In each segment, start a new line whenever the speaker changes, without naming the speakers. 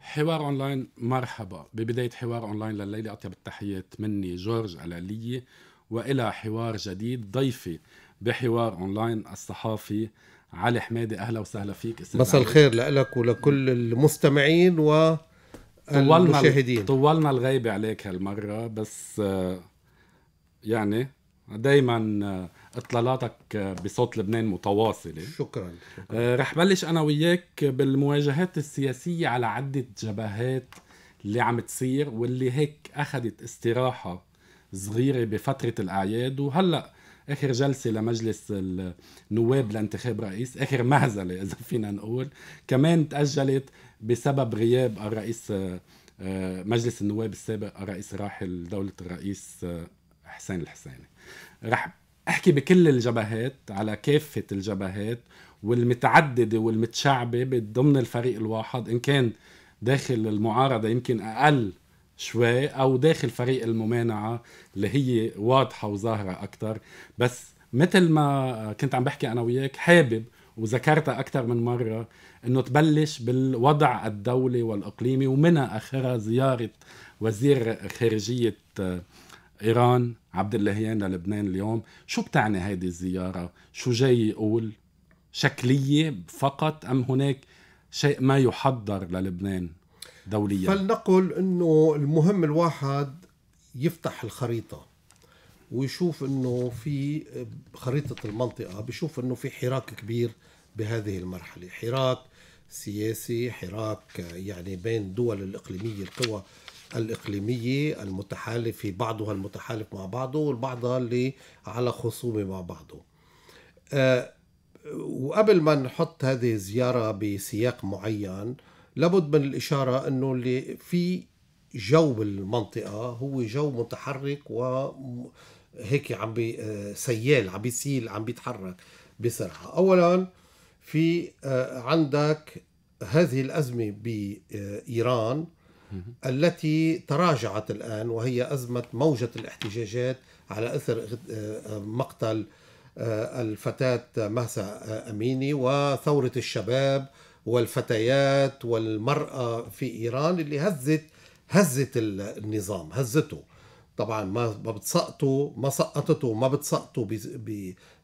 حوار اونلاين مرحبا ببدايه حوار اونلاين لليله اطيب التحيات مني جورج علالية والى حوار جديد ضيفي بحوار اونلاين الصحافي علي حمادي اهلا وسهلا فيك مساء الخير
لك ولكل المستمعين و طولنا المشاهدين
طولنا الغيبة عليك هالمرة بس آه، يعني دايما آه، اطلالاتك آه، بصوت لبنان متواصلة شكرا, شكرا. رح بلش أنا وياك بالمواجهات السياسية على عدة جبهات اللي عم تصير واللي هيك أخذت استراحة صغيرة بفترة الأعياد وهلأ اخر جلسه لمجلس النواب لانتخاب رئيس اخر مهزله اذا فينا نقول كمان تاجلت بسبب غياب الرئيس آه، آه، مجلس النواب السابق الرئيس الراحل دوله الرئيس آه، حسين الحسيني رح احكي بكل الجبهات على كافه الجبهات والمتعدده والمتشعبه ضمن الفريق الواحد ان كان داخل المعارضه يمكن اقل شوي او داخل فريق الممانعه اللي هي واضحه وظاهره اكثر بس مثل ما كنت عم بحكي انا وياك حابب وذكرتها اكثر من مره انه تبلش بالوضع الدولي والاقليمي ومن اخرها زياره وزير خارجيه آه، ايران عبد اللهيان للبنان اليوم شو بتعني هيدي الزياره شو جاي يقول شكليه فقط ام هناك شيء ما يحضر للبنان دوليا
فلنقل انه المهم الواحد يفتح الخريطه ويشوف انه في خريطه المنطقه بيشوف انه في حراك كبير بهذه المرحله حراك سياسي حراك يعني بين الدول الاقليميه القوى الإقليمية المتحالفه بعضها المتحالف مع بعضه والبعضها اللي على خصومة مع بعضه أه وقبل ما نحط هذه الزيارة بسياق معين لابد من الإشارة أنه اللي في جو المنطقة هو جو متحرك و هيك عم بسيال سيال عم بيسيل عم بيتحرك بسرعة أولا في آه، عندك هذه الأزمة بإيران التي تراجعت الآن وهي أزمة موجة الاحتجاجات على أثر آه، مقتل آه، الفتاة مهسا أميني وثورة الشباب والفتيات والمرأة في إيران اللي هزت هزت النظام هزته طبعا ما ما بتسقطوا ما سقطته ما بتسقطوا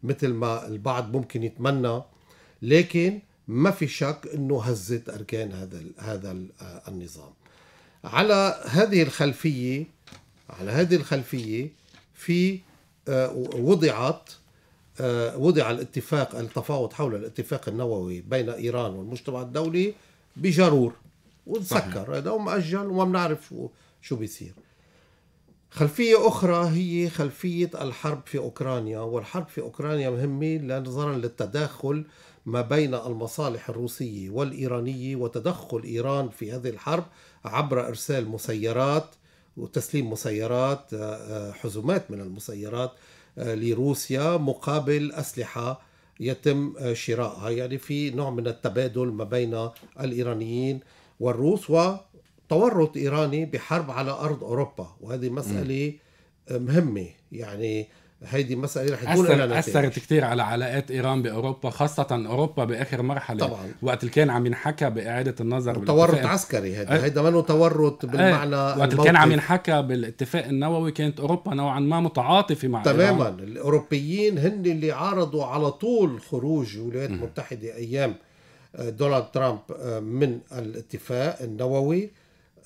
مثل ما البعض ممكن يتمنى لكن ما في شك انه هزت اركان هذا هذا النظام على هذه الخلفيه على هذه الخلفيه في آه، وضعت آه، وضع الاتفاق التفاوض حول الاتفاق النووي بين ايران والمجتمع الدولي بجرور وتسكر هذا ومأجل وما بنعرف شو بيصير خلفية أخرى هي خلفية الحرب في أوكرانيا والحرب في أوكرانيا مهمة نظرا للتداخل ما بين المصالح الروسية والإيرانية وتدخل إيران في هذه الحرب عبر إرسال مسيرات وتسليم مسيرات آه، آه، حزمات من المسيرات لروسيا مقابل أسلحة يتم شرائها يعني في نوع من التبادل ما بين الإيرانيين والروس وتورط إيراني بحرب على أرض أوروبا وهذه مسألة مهمة يعني هيدي مسألة رح تكون أثر أثرت كثير على
علاقات إيران بأوروبا خاصة أوروبا بآخر مرحلة طبعا وقت اللي كان عم ينحكى بإعادة النظر تورط عسكري هيدا إيه. هيدا
منه تورط بالمعنى أه وقت اللي كان عم
ينحكى بالاتفاق النووي كانت أوروبا نوعا ما متعاطفة
مع تماما إيران. الأوروبيين هن اللي عارضوا على طول خروج الولايات المتحدة أيام آه، دونالد ترامب آه، من الاتفاق النووي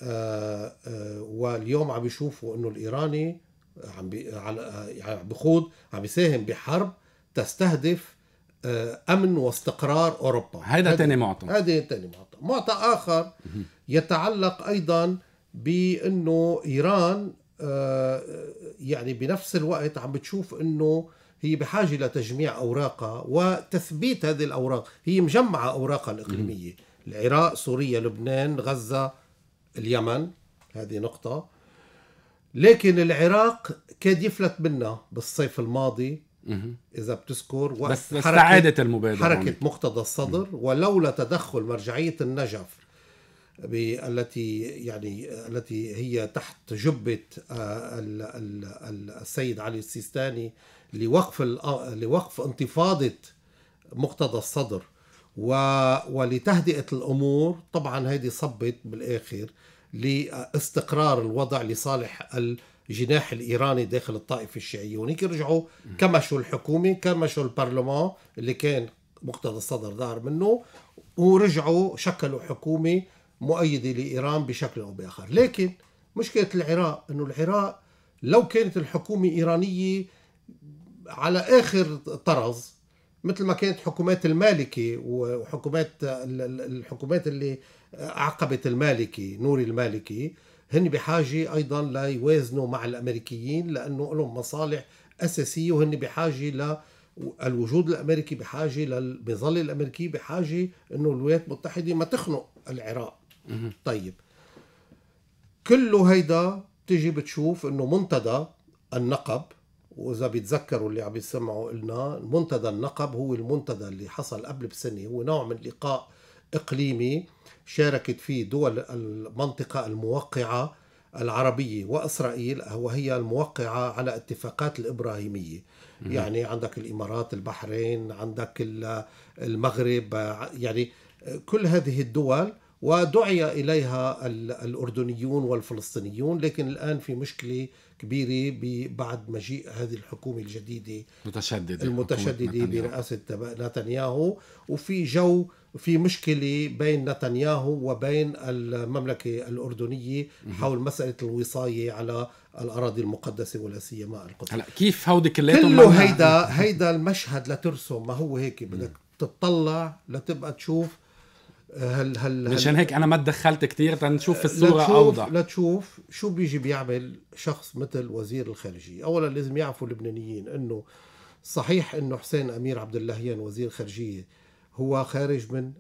آه، واليوم عم يشوفوا انه الايراني عم بي على يعني بخوض عم بيساهم بحرب تستهدف آه، امن واستقرار اوروبا هذا ثاني معطى هذا ثاني معطى معطى اخر يتعلق ايضا بانه ايران آه، يعني بنفس الوقت عم بتشوف انه هي بحاجه لتجميع اوراقها وتثبيت هذه الاوراق هي مجمعه اوراقها الاقليميه العراق سوريا لبنان غزه اليمن هذه نقطه لكن العراق كاد يفلت منا بالصيف الماضي اذا بتذكر بس استعادت المبادره حركه مقتضى الصدر ولولا تدخل مرجعيه النجف التي يعني التي هي تحت جبه آه، السيد علي السيستاني لوقف لوقف انتفاضه مقتضى الصدر ولتهدئه الامور طبعا هذه صبت بالاخر لاستقرار الوضع لصالح الجناح الايراني داخل الطائفه الشيعيه وهنيك رجعوا كمشوا الحكومه كمشوا البرلمان اللي كان مقتضى الصدر ظهر منه ورجعوا شكلوا حكومه مؤيده لايران بشكل او باخر لكن مشكله العراق انه العراق لو كانت الحكومه ايرانيه على اخر طرز مثل ما كانت حكومات المالكي وحكومات الحكومات اللي عقبت المالكي نوري المالكي هن بحاجة أيضا ليوازنوا مع الأمريكيين لأنه لهم مصالح أساسية وهن بحاجة ل الوجود الأمريكي بحاجة للمظلة الأمريكية بحاجة أنه الولايات المتحدة ما تخنق العراق طيب كله هيدا بتيجي بتشوف أنه منتدى النقب واذا بيتذكروا اللي عم يسمعوا قلنا منتدى النقب هو المنتدى اللي حصل قبل بسنه هو نوع من لقاء اقليمي شاركت فيه دول المنطقه الموقعه العربيه واسرائيل وهي الموقعه على اتفاقات الابراهيميه مم. يعني عندك الامارات البحرين عندك المغرب يعني كل هذه الدول ودعي إليها الأردنيون والفلسطينيون لكن الآن في مشكلة كبيرة بعد مجيء هذه الحكومة الجديدة
متشددة المتشددة برئاسة
نتنياهو وفي جو في مشكلة بين نتنياهو وبين المملكة الأردنية حول مسألة الوصاية على الأراضي المقدسة ولا سيما القدس هلا
كيف هودي كلياتهم كله هيدا
هيدا المشهد لترسم ما هو هيك بدك تطلع لتبقى تشوف هل هل مشان هيك انا ما تدخلت كثير تنشوف الصوره لتشوف اوضح لتشوف شو بيجي بيعمل شخص مثل وزير الخارجيه، اولا لازم يعرفوا اللبنانيين انه صحيح انه حسين امير عبد اللهيان يعني وزير الخارجيه هو خارج من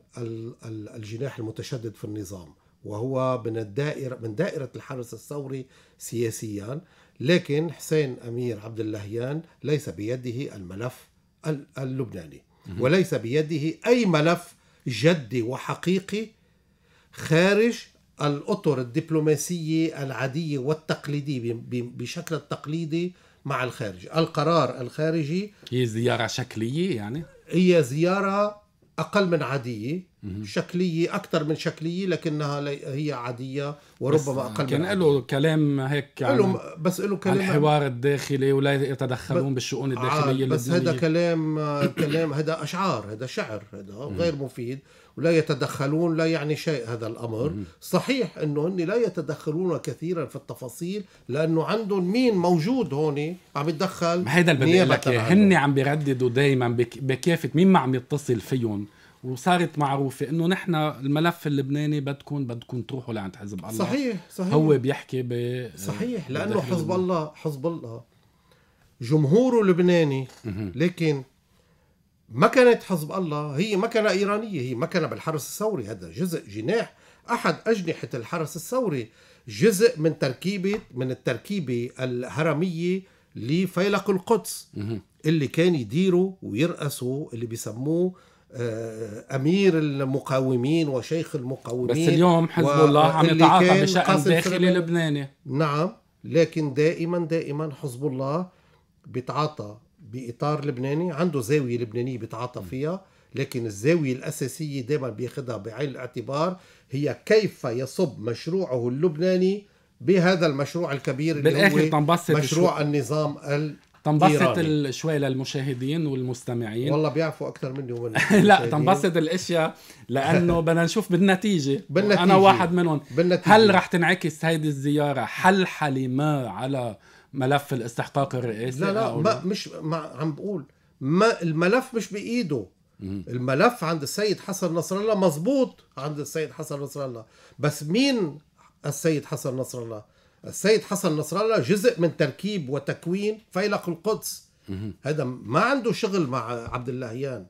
الجناح المتشدد في النظام وهو من الدائره من دائره الحرس الثوري سياسيا لكن حسين امير عبد اللهيان يعني ليس بيده الملف اللبناني وليس بيده اي ملف جدي وحقيقي خارج الأطر الدبلوماسية العادية والتقليدية بشكل التقليدي مع الخارج القرار الخارجي هي زيارة شكلية يعني؟ هي زيارة أقل من عادية شكلية أكثر من شكلية لكنها هي عادية وربما أقل كان من كان
له كلام هيك عن بس له كلام الحوار الداخلي ولا يتدخلون بالشؤون آه، الداخلية بس هذا
كلام آه، كلام هذا أشعار هذا شعر هذا غير مفيد ولا يتدخلون لا يعني شيء هذا الأمر صحيح أنه هن لا يتدخلون كثيرا في التفاصيل لأنه عندهم مين موجود هون عم يتدخل ما هيدا اللي بدي لك هن
عم بيرددوا دايما بكافة مين ما عم يتصل فيهم وصارت معروفة انه نحن الملف اللبناني بدكم بدكم تروحوا لعند حزب الله صحيح صحيح هو
بيحكي ب صحيح لأنه حزب الله حزب الله جمهوره لبناني لكن مكنة حزب الله هي مكنة إيرانية هي مكنة بالحرس الثوري هذا جزء جناح أحد أجنحة الحرس الثوري جزء من تركيبة من التركيبة الهرمية لفيلق القدس اللي كان يديره ويرأسه اللي بيسموه آه، امير المقاومين وشيخ المقاومين بس اليوم حزب الله عم يتعاطى بشان داخلي لبناني نعم لكن دائما دائما حزب الله بيتعاطى باطار لبناني عنده زاويه لبنانيه بيتعاطى فيها لكن الزاويه الاساسيه دائما بياخذها بعين الاعتبار هي كيف يصب مشروعه اللبناني بهذا المشروع الكبير اللي هو مشروع شو. النظام ال
تنبسط شوي للمشاهدين والمستمعين والله
بيعرفوا اكثر مني ومن لا تنبسط
الاشياء لانه بدنا نشوف بالنتيجه بالنتيجه انا واحد منهم بالنتيجة. هل رح تنعكس هيدي الزياره حلحله ما على ملف الاستحقاق الرئاسي لا لا ما
مش ما عم بقول ما الملف مش بايده الملف عند السيد حسن نصر الله مزبوط عند السيد حسن نصر الله بس مين السيد حسن نصر الله السيد حسن نصر الله جزء من تركيب وتكوين فيلق القدس هذا ما عنده شغل مع عبد اللهيان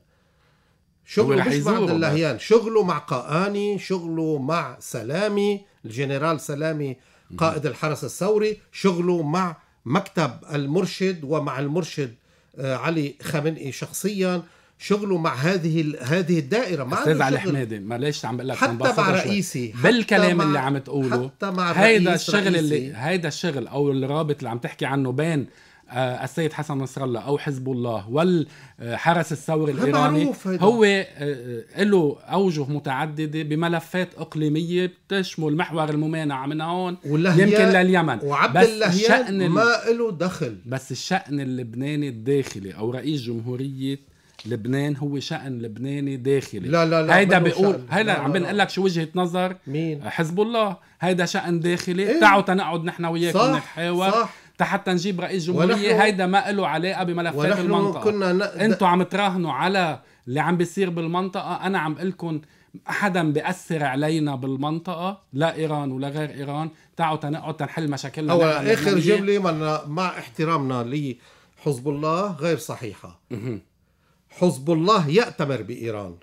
شغله مش مع عبد اللهيان شغله مع قاني شغله مع سلامي الجنرال سلامي قائد الحرس الثوري شغله مع مكتب المرشد ومع المرشد آه، علي خامنئي شخصيا شغله مع هذه هذه الدائره ما استاذ علي حمادي
معلش عم بقول لك حتى مع رئيسي حتى بالكلام مع اللي عم تقوله حتى مع هيدا الشغل رئيسي. اللي هيدا الشغل او الرابط اللي عم تحكي عنه بين آه، السيد حسن نصر الله او حزب الله والحرس آه، الثوري الايراني هو آه، له اوجه متعدده بملفات اقليميه بتشمل محور الممانعه من هون يمكن لليمن وعبد بس الشأن ما له دخل بس الشأن اللبناني الداخلي او رئيس جمهوريه لبنان هو شأن لبناني داخلي لا لا لا هيدا بيقول هيدا عم بنقول لك شو وجهه نظر مين حزب الله هيدا شأن داخلي إيه؟ تعوا تنقعد نحن وياك ونحاور صح حتى نجيب رئيس جمهوريه هيدا ما له علاقه بملفات المنطقه كنا ن... انتوا عم تراهنوا على اللي عم بيصير بالمنطقه انا عم لكم حدا بيأثر علينا بالمنطقة لا إيران ولا غير إيران تعوا تنقعد تنحل مشاكلنا هو آخر
جملة مع احترامنا لحزب الله غير صحيحة حزب الله يأتمر بإيران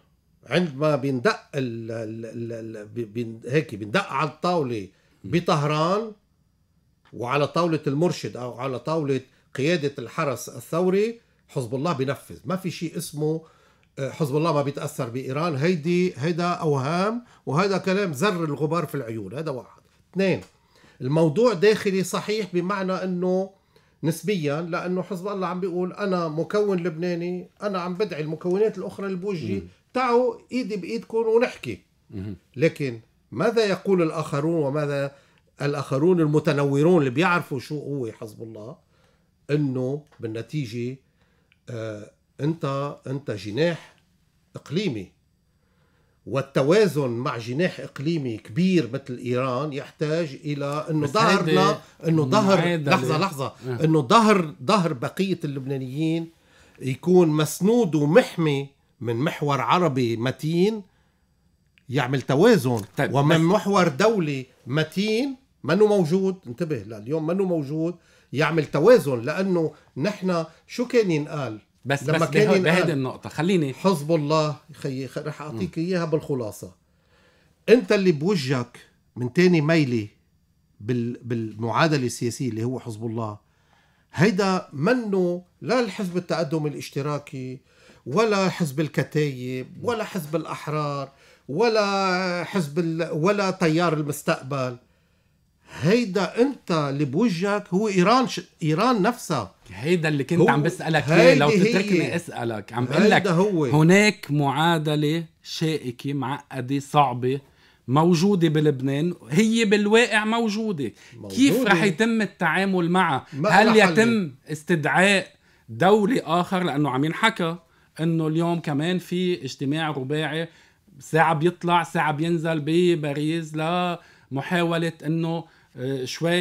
عندما بندق ال ال ال ال هيك بندق على الطاولة بطهران وعلى طاولة المرشد أو على طاولة قيادة الحرس الثوري حزب الله بينفذ ما في شيء اسمه آه، حزب الله ما بيتأثر بإيران هيدي هيدا أوهام وهذا كلام زر الغبار في العيون هذا واحد اثنين الموضوع داخلي صحيح بمعنى أنه نسبيا لأنه حزب الله عم بيقول أنا مكون لبناني أنا عم بدعي المكونات الأخرى اللي بوجهي تعوا إيدي بإيدكم ونحكي لكن ماذا يقول الآخرون وماذا الاخرون المتنورون اللي بيعرفوا شو هو حزب الله انه بالنتيجه آه انت انت جناح اقليمي والتوازن مع جناح اقليمي كبير مثل ايران يحتاج الى انه ظهرنا انه ظهر لحظه لحظه أه. انه ظهر ظهر بقيه اللبنانيين يكون مسنود ومحمي من محور عربي متين يعمل توازن طيب ومن محور دولي متين منه موجود انتبه لا اليوم منه موجود يعمل توازن لانه نحن شو كان ينقال بس لما بس كان بهيدي النقطة خليني حزب الله خي رح اعطيك اياها بالخلاصة انت اللي بوجهك من تاني ميلي بالمعادلة السياسية اللي هو حزب الله هيدا منه لا الحزب التقدم الاشتراكي ولا حزب الكتايب ولا حزب الاحرار ولا حزب ولا تيار المستقبل هيدا انت اللي بوجهك هو ايران ش... ايران نفسها هيدا اللي كنت عم بسالك فيه لو تتركني
اسالك عم بقول لك هناك معادله شائكه معقده صعبه موجودة بلبنان هي بالواقع موجودة, موجودة. كيف رح يتم التعامل معها هل يتم استدعاء دولة آخر لأنه عم ينحكى أنه اليوم كمان في اجتماع رباعي ساعة بيطلع ساعة بينزل بباريس لمحاولة أنه آه، شوي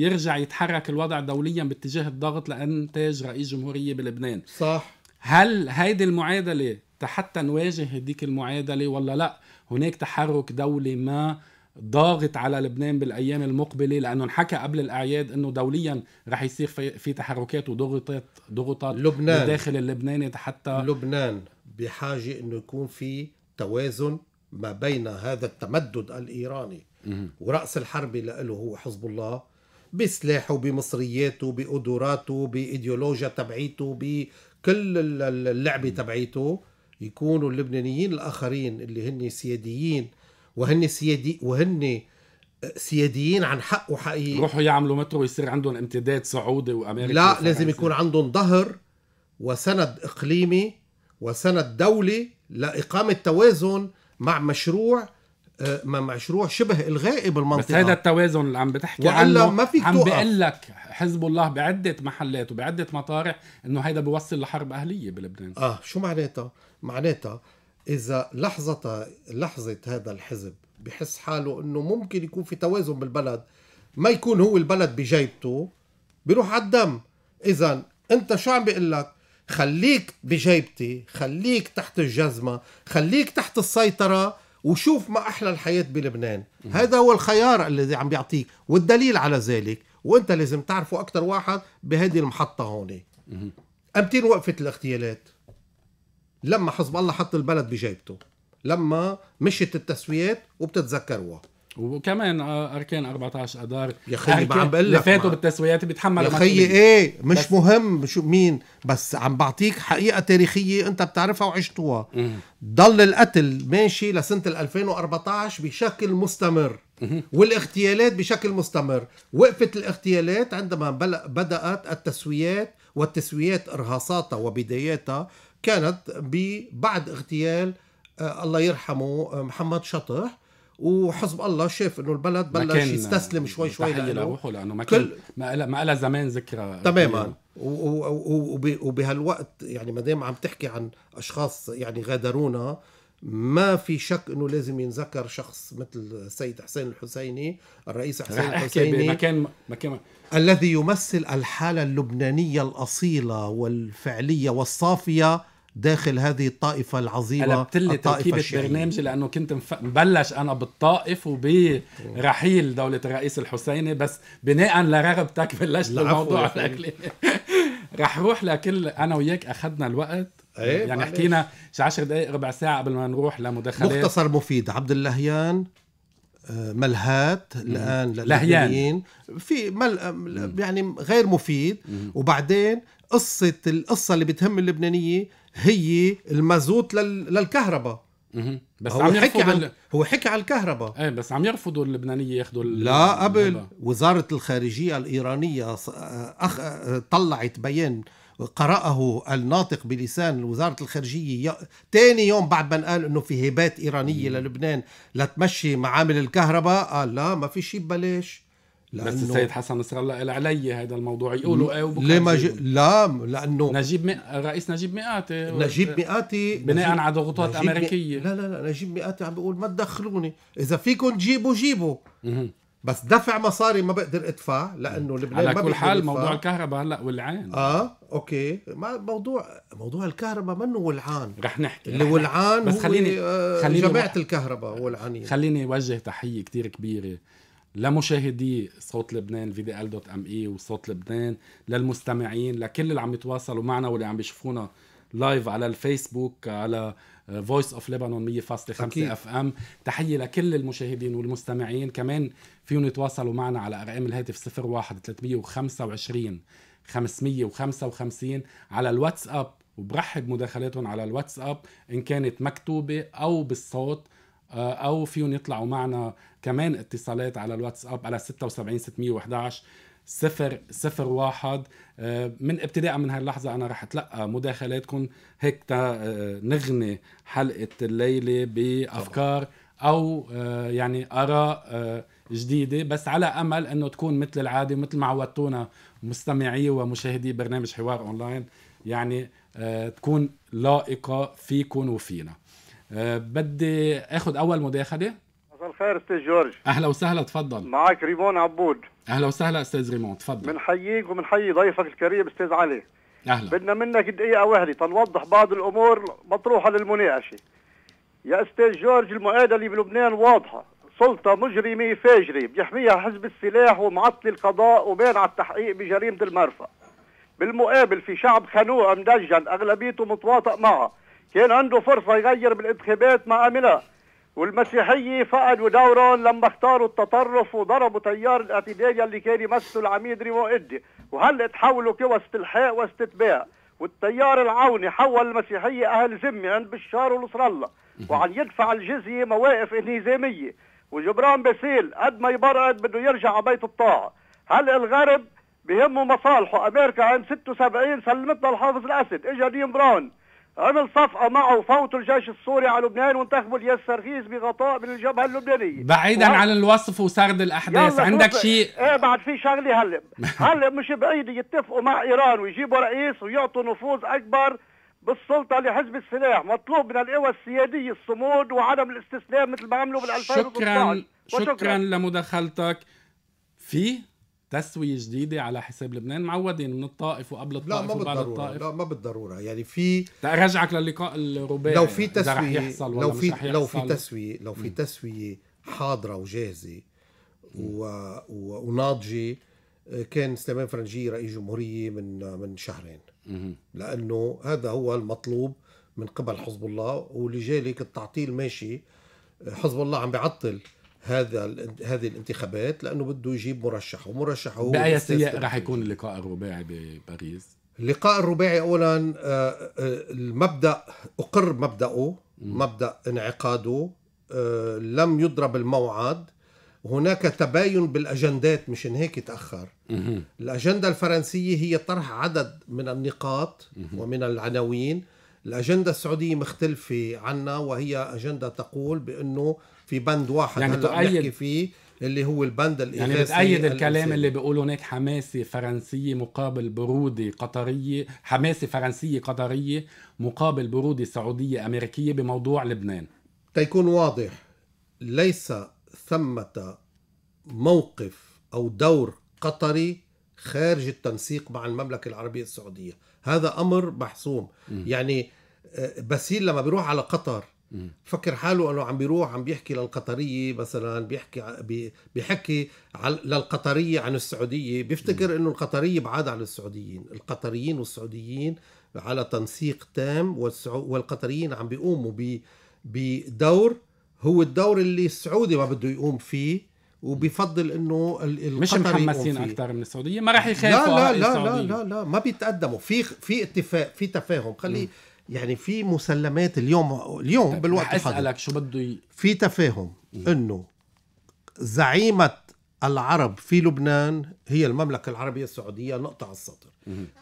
يرجع يتحرك الوضع دوليا باتجاه الضغط لانتاج رئيس جمهوريه بلبنان صح هل هيدي المعادله حتى نواجه هديك المعادله ولا لا هناك تحرك دولي ما ضاغط على لبنان بالايام المقبله لانه انحكى قبل الاعياد انه دوليا رح يصير في تحركات وضغطات
ضغوطات لبنان داخل اللبناني حتى لبنان بحاجه انه يكون في توازن ما بين هذا التمدد الايراني ورأس الحرب له هو حزب الله بسلاحه بمصرياته بقدراته بإيديولوجيا تبعيته بكل اللعبة تبعيته يكونوا اللبنانيين الآخرين اللي هن سياديين وهن سيادي وهن سياديين عن حق وحقيقي يروحوا يعملوا مترو يصير عندهم امتداد سعودي وامريكي لا لازم يكون عندهم ظهر وسند اقليمي وسند دولي لاقامه توازن مع مشروع آه، مشروع شبه الغائي بالمنطقه بس هذا التوازن
اللي عم بتحكي عنه ما فيك عم بقول لك حزب الله بعده محلات وبعده مطارح
انه هيدا بيوصل لحرب اهليه بلبنان اه شو معناتها؟ معناتها اذا لحظه لحظه هذا الحزب بحس حاله انه ممكن يكون في توازن بالبلد ما يكون هو البلد بجيبته بيروح على الدم اذا انت شو عم بقول لك خليك بجيبتي خليك تحت الجزمه خليك تحت السيطره وشوف ما احلى الحياه بلبنان هذا هو الخيار الذي عم بيعطيك والدليل على ذلك وانت لازم تعرفه اكثر واحد بهذه المحطه هون امتين وقفت الاغتيالات لما حزب الله حط البلد بجيبته لما مشت التسويات وبتتذكروها
وكمان اركان 14 اذار يا خيي عم بقول لك فاتوا بالتسويات بيتحملوا يا خيي ايه
مش بس مهم شو مين بس عم بعطيك حقيقه تاريخيه انت بتعرفها وعشتوها ضل القتل ماشي لسنه 2014 بشكل مستمر والاغتيالات بشكل مستمر وقفت الاغتيالات عندما بدات التسويات والتسويات ارهاصاتها وبداياتها كانت بعد اغتيال آه، الله يرحمه آه، محمد شطح وحزب الله شاف انه البلد بلش يستسلم شوي شوي لانه لانه ما كان
ما لا ما لها زمان ذكرى تماما
وبهالوقت يعني ما دام عم تحكي عن اشخاص يعني غادرونا ما في شك انه لازم ينذكر شخص مثل السيد حسين الحسيني الرئيس حسين الحسيني بمكان مكان الذي يمثل الحاله اللبنانيه الاصيله والفعليه والصافيه داخل هذه الطائفة العظيمة قلبت لي تركيبة برنامجي
لأنه كنت مبلش أنا بالطائف وبرحيل دولة الرئيس الحسيني بس بناء لرغبتك بلشت الموضوع رح روح لكل أنا وياك أخذنا الوقت أيه يعني حكينا شي 10 دقائق ربع ساعة قبل ما نروح
لمداخلات مختصر مفيد عبد اللهيان آه، ملهات الان للهيان في مل... يعني غير مفيد مم. وبعدين قصه القصه اللي بتهم اللبنانيه هي المازوت لل... للكهرباء بس هو عم حكي عن هو حكي على الكهرباء
ايه بس عم يرفضوا اللبنانيه ياخذوا ال... لا قبل
وزاره الخارجيه الايرانيه آه، أخ... آه، طلعت بيان قرأه الناطق بلسان وزارة الخارجية تاني يوم بعد ما قال انه في هبات ايرانية للبنان لتمشي معامل الكهرباء قال لا ما في شيء ببلاش لأنه بس السيد حسن نصر الله علي هذا الموضوع يقولوا ايه وبكره ليه ما جي... لا لانه نجيب م... الرئيس
نجيب مئاتي نجيب مئاتي بناء نجيب... على ضغوطات امريكيه امريكيه لا
لا لا نجيب مئاتي عم بيقول ما تدخلوني اذا فيكم جيبوا جيبوا بس دفع مصاري ما بقدر ادفع لانه لبنان على كل حال أدفع. موضوع الكهرباء هلا ولعان اه اوكي ما موضوع موضوع الكهرباء منه ولعان رح نحكي اللي ولعان بس هو خليني, آه، خليني جماعه و...
الكهرباء ولعانين خليني اوجه تحيه كثير كبيره لمشاهدي صوت لبنان في دي ال دوت ام اي وصوت لبنان للمستمعين لكل اللي عم يتواصلوا معنا واللي عم بيشوفونا لايف على الفيسبوك على فويس اوف ليبانون 100.5 اف ام تحيه لكل المشاهدين والمستمعين كمان فيهم يتواصلوا معنا على ارقام الهاتف 01 325 555 على الواتساب وبرحب مداخلاتهم على الواتساب ان كانت مكتوبه او بالصوت آه، او فيهم يطلعوا معنا كمان اتصالات على الواتساب على 76 611 صفر صفر واحد آه، من ابتداء من هاللحظة أنا رح أتلقى مداخلاتكم هيك آه، نغني حلقة الليلة بأفكار أو آه، يعني آراء جديدة بس على أمل أنه تكون مثل العادة مثل ما عودتونا مستمعي ومشاهدي برنامج حوار أونلاين يعني تكون لائقة فيكم وفينا بدي أخذ أول مداخلة الخير استاذ جورج اهلا وسهلا تفضل معك ريمون عبود اهلا وسهلا استاذ ريمون تفضل
بنحييك وبنحيي ضيفك الكريم استاذ علي اهلا بدنا منك دقيقه واحده تنوضح بعض الامور مطروحه للمناقشه يا استاذ جورج المعادله بلبنان واضحه سلطه مجرمه فاجره بيحميها حزب السلاح ومعطل القضاء وبين على التحقيق بجريمه المرفأ بالمقابل في شعب خنوع مدجن اغلبيته متواطئ معه كان عنده فرصه يغير بالانتخابات ما عملها والمسيحية فقدوا دورهم لما اختاروا التطرف وضربوا تيار الاعتدال يلي كان يمثل العميد ريمو إدي وهل تحولوا استلحاء واستتباع والتيار العوني حول المسيحية أهل ذمة عند بشار ونصر الله وعم يدفع الجزية مواقف انهزامية وجبران باسيل قد ما يبرد بده يرجع على بيت الطاعة هل الغرب بهمه مصالحه امريكا عام 76 سلمتنا الحافظ الاسد اجا دين براون عمل صفقة معه وفوت الجيش السوري على لبنان وانتخبوا الياس سرغيس بغطاء من الجبهة اللبنانية بعيدا وهل... عن
الوصف وسرد الأحداث عندك شيء
ايه بعد في شغلة هلا هلا مش بعيد يتفقوا مع إيران ويجيبوا رئيس ويعطوا نفوذ أكبر بالسلطة لحزب السلاح مطلوب من القوى السيادية الصمود وعدم الاستسلام مثل ما عملوا بال 2016 شكرا شكرا
لمداخلتك في تسويه جديده على حساب لبنان معودين من الطائف وقبل الطائف لا ما وبعد بالضروره الطائف.
لا ما بالضروره يعني في رجعك للقاء الرباعي لو في تسويه لو في لو في تسويه لو في تسويه حاضره وجاهزه و... و... وناضجه كان سليمان فرنجي رئيس جمهوريه من من شهرين لانه هذا هو المطلوب من قبل حزب الله ولذلك التعطيل ماشي حزب الله عم بيعطل هذا هذه الانتخابات لانه بده يجيب مرشح ومرشحه هو باي سياق راح يكون
اللقاء الرباعي بباريس
اللقاء الرباعي اولا آه، آه، المبدا اقر مبداه مبدا انعقاده آه، لم يضرب الموعد هناك تباين بالاجندات مشان هيك تاخر الاجنده الفرنسيه هي طرح عدد من النقاط ومن العناوين الاجنده السعوديه مختلفه عنا وهي اجنده تقول بانه في بند واحد يعني تؤيد... بنحكي فيه اللي هو البند الإغاثي يعني بتأيد الكلام اللي
بيقولوا هناك حماسة فرنسية مقابل برودة قطرية حماسة فرنسية قطرية مقابل برودة سعودية أمريكية بموضوع لبنان
تيكون واضح ليس ثمة موقف أو دور قطري خارج التنسيق مع المملكة العربية السعودية هذا أمر محسوم يعني آه، بسيل لما بيروح على قطر فكر حاله انه عم بيروح عم بيحكي للقطريه مثلا بيحكي بيحكي للقطريه عن السعوديه بيفتكر انه القطريه بعاد عن السعوديين القطريين والسعوديين على تنسيق تام والقطريين عم بيقوموا بدور هو الدور اللي السعودي ما بده يقوم فيه وبفضل انه مش محمسين اكثر من السعوديه ما راح يخافوا لا لا لا, لا لا لا لا ما بيتقدموا في في اتفاق في تفاهم خلي م. يعني في مسلمات اليوم اليوم طيب بالوقت الحاضر اسالك شو بده ي... في تفاهم انه زعيمه العرب في لبنان هي المملكه العربيه السعوديه نقطه على السطر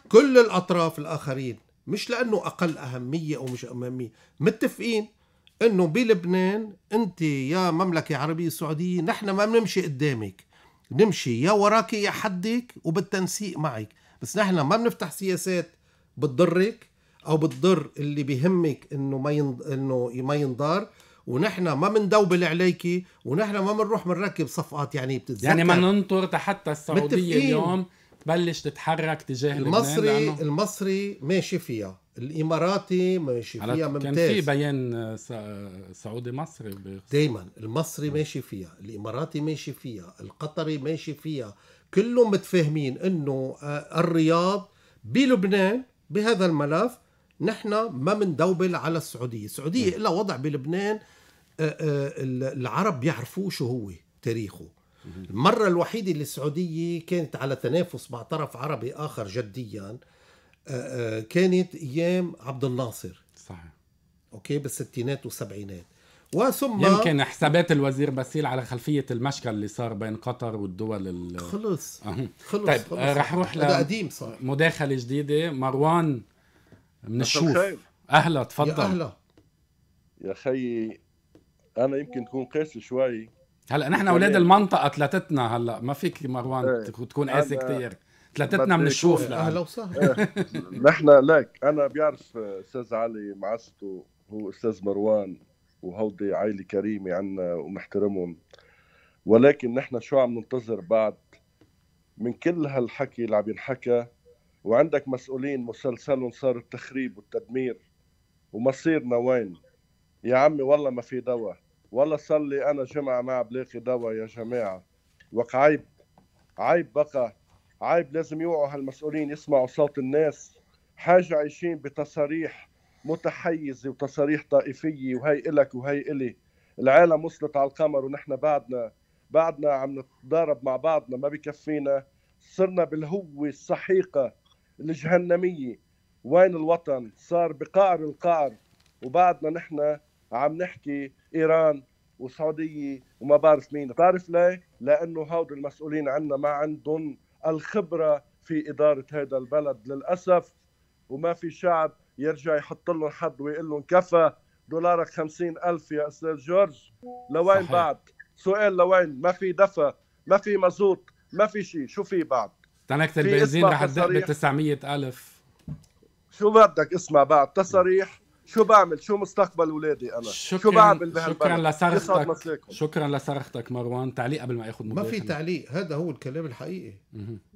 كل الاطراف الاخرين مش لانه اقل اهميه او مش اهميه متفقين انه بلبنان انت يا مملكه عربيه سعوديه نحن ما بنمشي قدامك نمشي يا وراك يا حدك وبالتنسيق معك بس نحن ما بنفتح سياسات بتضرك او بتضر اللي بهمك انه ما يند... انه ما ينضار ونحن ما بندوبل عليكي ونحن ما بنروح بنركب صفقات يعني بتتذكر يعني ما
ننطر حتى السعوديه متفقين. اليوم تبلش تتحرك تجاه المصري
المصري ماشي فيها الاماراتي ماشي فيها ممتاز كان في بيان سعودي مصري دائما المصري ماشي فيها الاماراتي ماشي فيها القطري ماشي فيها كلهم متفاهمين انه آه، الرياض بلبنان بهذا الملف نحن ما مندوبل على السعودية السعودية إلا وضع بلبنان آه، آه، العرب بيعرفوه شو هو تاريخه المرة الوحيدة اللي السعودية كانت على تنافس مع طرف عربي آخر جديا آه، كانت أيام عبد الناصر صحيح أوكي بالستينات والسبعينات
وثم يمكن حسابات الوزير باسيل على خلفية المشكل اللي صار بين قطر والدول ال...
خلص خلص طيب خلص. رح روح ل... قديم
صار مداخلة جديدة مروان
من الشوف اهلا تفضل يا اهلا يا خيي انا يمكن تكون قاسي شوي هلا نحن يعني اولاد
المنطقه ثلاثتنا هلا ما فيك مروان ايه. تكون قاسي كثير ثلاثتنا من الشوف اهلا وسهلا إيه.
نحن لك انا بيعرف استاذ علي معسته هو استاذ مروان وهودي عائله كريمه عنا ومحترمهم ولكن نحن شو عم ننتظر بعد من كل هالحكي اللي عم ينحكى وعندك مسؤولين مسلسلهم صار التخريب والتدمير ومصيرنا وين يا عمي والله ما في دواء والله صار لي انا جمعه ما بلاقي دواء يا جماعه وك عيب عيب بقى عيب لازم يوعوا هالمسؤولين يسمعوا صوت الناس حاجه عايشين بتصاريح متحيزه وتصاريح طائفيه وهي الك وهي الي العالم وصلت على القمر ونحن بعدنا بعدنا عم نتضارب مع بعضنا ما بكفينا صرنا بالهوة السحيقة الجهنميه وين الوطن صار بقعر القعر وبعدنا نحن عم نحكي ايران وسعوديه وما بعرف مين بتعرف ليه لانه هود المسؤولين عنا ما عندهم الخبره في اداره هذا البلد للاسف وما في شعب يرجع يحط لهم حد ويقول لهم كفى دولارك خمسين ألف يا أستاذ جورج لوين صحيح. بعد سؤال لوين ما في دفى ما في مزوط ما في شيء شو في بعد تنكة البنزين رح تدق ب
900000
شو بدك اسمع بعد تصاريح شو بعمل شو مستقبل اولادي انا شكرا شو بعمل شكرا لصرختك
شكرا لصرختك مروان تعليق قبل ما اخذ
ما في تعليق هذا
هو الكلام الحقيقي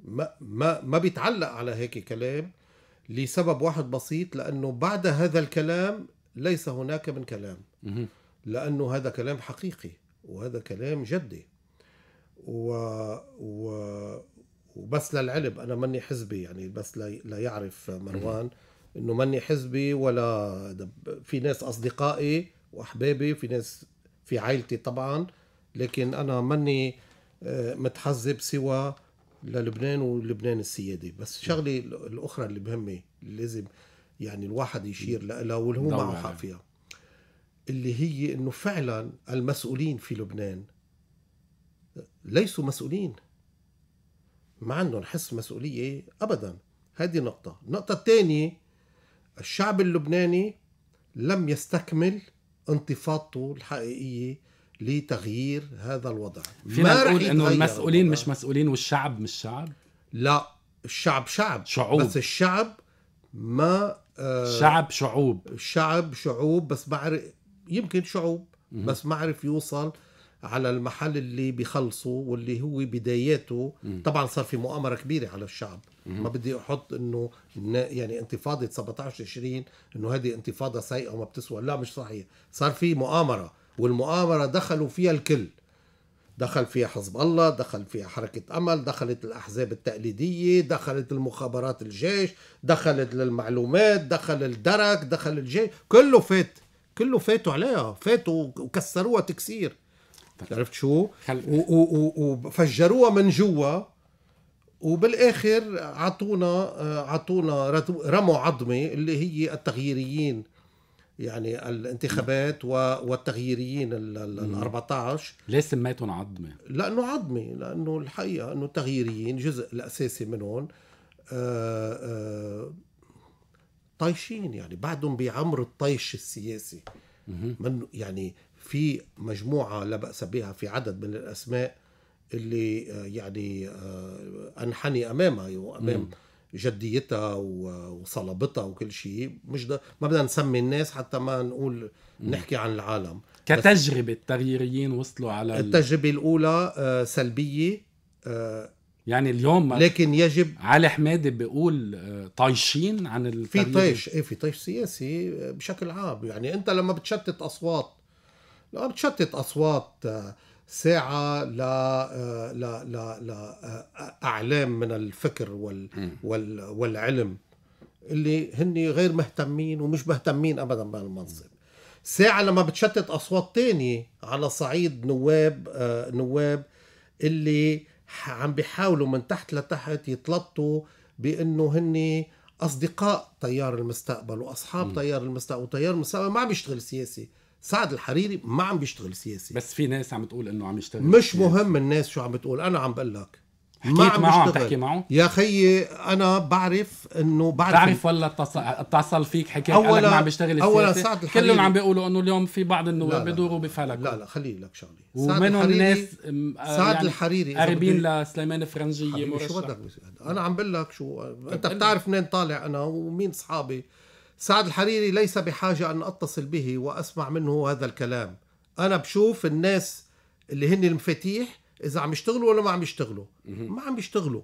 ما ما ما بيتعلق على هيك كلام لسبب واحد بسيط لانه بعد هذا الكلام ليس هناك من كلام لانه هذا كلام حقيقي وهذا كلام جدي و... و... وبس للعلم انا ماني حزبي يعني بس ليعرف مروان انه ماني حزبي ولا في ناس اصدقائي واحبابي في ناس في عائلتي طبعا لكن انا ماني آه، متحزب سوى للبنان ولبنان السيادي بس شغلي الاخرى اللي مهمه لازم يعني الواحد يشير لها واللي هو معه حق فيها اللي هي انه فعلا المسؤولين في لبنان ليسوا مسؤولين ما عندهم حس مسؤولية أبدا هذه نقطة النقطة الثانية الشعب اللبناني لم يستكمل انتفاضته الحقيقية لتغيير هذا الوضع فينا نقول انه المسؤولين
الوضع. مش مسؤولين
والشعب مش شعب لا الشعب شعب شعوب بس الشعب ما آه شعب شعوب الشعب شعوب بس ما عرف يمكن شعوب بس ما عرف يوصل على المحل اللي بيخلصه واللي هو بداياته مم. طبعا صار في مؤامره كبيره على الشعب مم. ما بدي احط انه يعني انتفاضه 17 20 انه هذه انتفاضه سيئه وما بتسوى لا مش صحيح صار في مؤامره والمؤامره دخلوا فيها الكل دخل فيها حزب الله دخل فيها حركة أمل دخلت الأحزاب التقليدية دخلت المخابرات الجيش دخلت للمعلومات دخل الدرك دخل الجيش كله فات كله فاتوا عليها فاتوا وكسروها تكسير عرفت شو و... و... وفجروها من جوا وبالاخر عطونا عطونا رموا عظمه اللي هي التغييريين يعني الانتخابات والتغييريين ال 14 ليه سميتهم عظمه؟ لانه عظمه لانه الحقيقه انه التغييريين جزء الاساسي منهم آه، آه، طايشين يعني بعدهم بعمر الطيش السياسي من يعني في مجموعة لا بأس بها في عدد من الأسماء اللي آه، يعني آه، أنحني أمامها وأمام أيوة، جديتها وصلابتها وكل شيء مش ده ما بدنا نسمي الناس حتى ما نقول نحكي عن العالم كتجربة التغييريين وصلوا على التجربة الأولى آه، سلبية
يعني اليوم لكن يجب علي حمادي بيقول طايشين عن في طيش
ايه في طيش سياسي بشكل عام يعني انت لما بتشتت اصوات لو بتشتت اصوات آه، ساعة آه، ل ل ل ل آه، أعلام من الفكر وال وال والعلم اللي هن غير مهتمين ومش مهتمين أبدا بهالمنصب ساعة لما بتشتت أصوات تانية على صعيد نواب نواب اللي عم بيحاولوا من تحت لتحت يتلطوا بأنه هن أصدقاء تيار المستقبل وأصحاب تيار المستقبل وتيار المستقبل ما عم يشتغل سياسي سعد الحريري ما عم بيشتغل سياسي بس في ناس عم تقول انه عم يشتغل مش سياسي. مهم الناس شو عم بتقول انا عم بقول لك ما عم معه عم تحكي معه يا خيي انا بعرف انه بعرف بتعرف
ولا اتصل اتصل فيك
حكيت أولا... انا عم بيشتغل سياسي اولا سعد الحريري كلهم عم
بيقولوا انه اليوم في بعض النواب بيدوروا
بفلك لا لا خليني لك شغله ومنهم الناس سعد آه، يعني الحريري قريبين لسليمان فرنجيه شو بدك انا عم بقول لك شو طيب، انت بتعرف منين طالع انا ومين اصحابي سعد الحريري ليس بحاجة أن أتصل به وأسمع منه هذا الكلام أنا بشوف الناس اللي هن المفاتيح إذا عم يشتغلوا ولا ما عم يشتغلوا ما عم يشتغلوا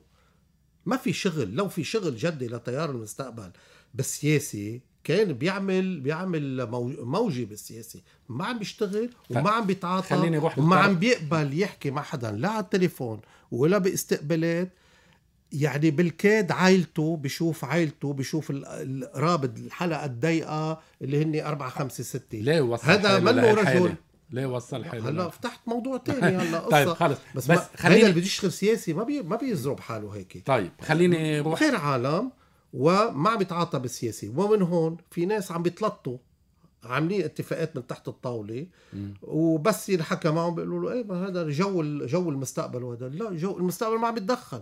ما في شغل لو في شغل جدي لتيار المستقبل بالسياسي كان بيعمل بيعمل موجه بالسياسي ما عم بيشتغل وما عم بيتعاطى وما عم بيقبل يحكي مع حدا لا على التليفون ولا باستقبالات يعني بالكاد عائلته بشوف عائلته بشوف الرابط الحلقه الضيقه اللي هن أربعة خمسة ستة ليه وصل هذا منه رجل ليه وصل حاله هلا فتحت موضوع تاني هلا قصه طيب خلص بس, بس خليني اللي بده يشتغل سياسي ما بي ما بيزرب حاله هيك طيب خليني روح خير عالم وما عم يتعاطى بالسياسي ومن هون في ناس عم بيتلطوا عاملين اتفاقات من تحت الطاوله وبس ينحكى معهم بيقولوا له ايه ما هذا جو جو المستقبل وهذا لا جو المستقبل ما عم يتدخل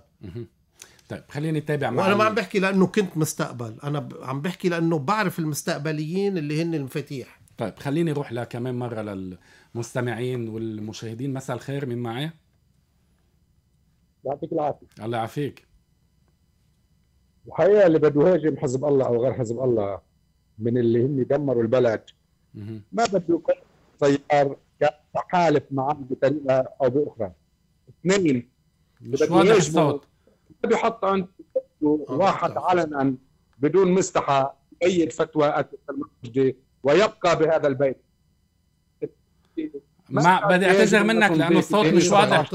طيب خليني اتابع مع وانا ما عم بحكي لانه كنت مستقبل انا عم بحكي لانه بعرف المستقبليين اللي هن المفاتيح طيب خليني اروح لكمان مره
للمستمعين والمشاهدين مساء الخير من معي يعطيك العافيه الله يعافيك
الحقيقه اللي بده يهاجم حزب الله او غير حزب الله من اللي هم دمروا البلد ما بده يكون طيار تحالف معهم بطريقه او باخرى اثنين مش واضح الصوت بيحط عند واحد علنا بدون مستحى اي فتوى أكرم ويبقى بهذا البيت ما بدي اعتذر منك لانه الصوت مش واضح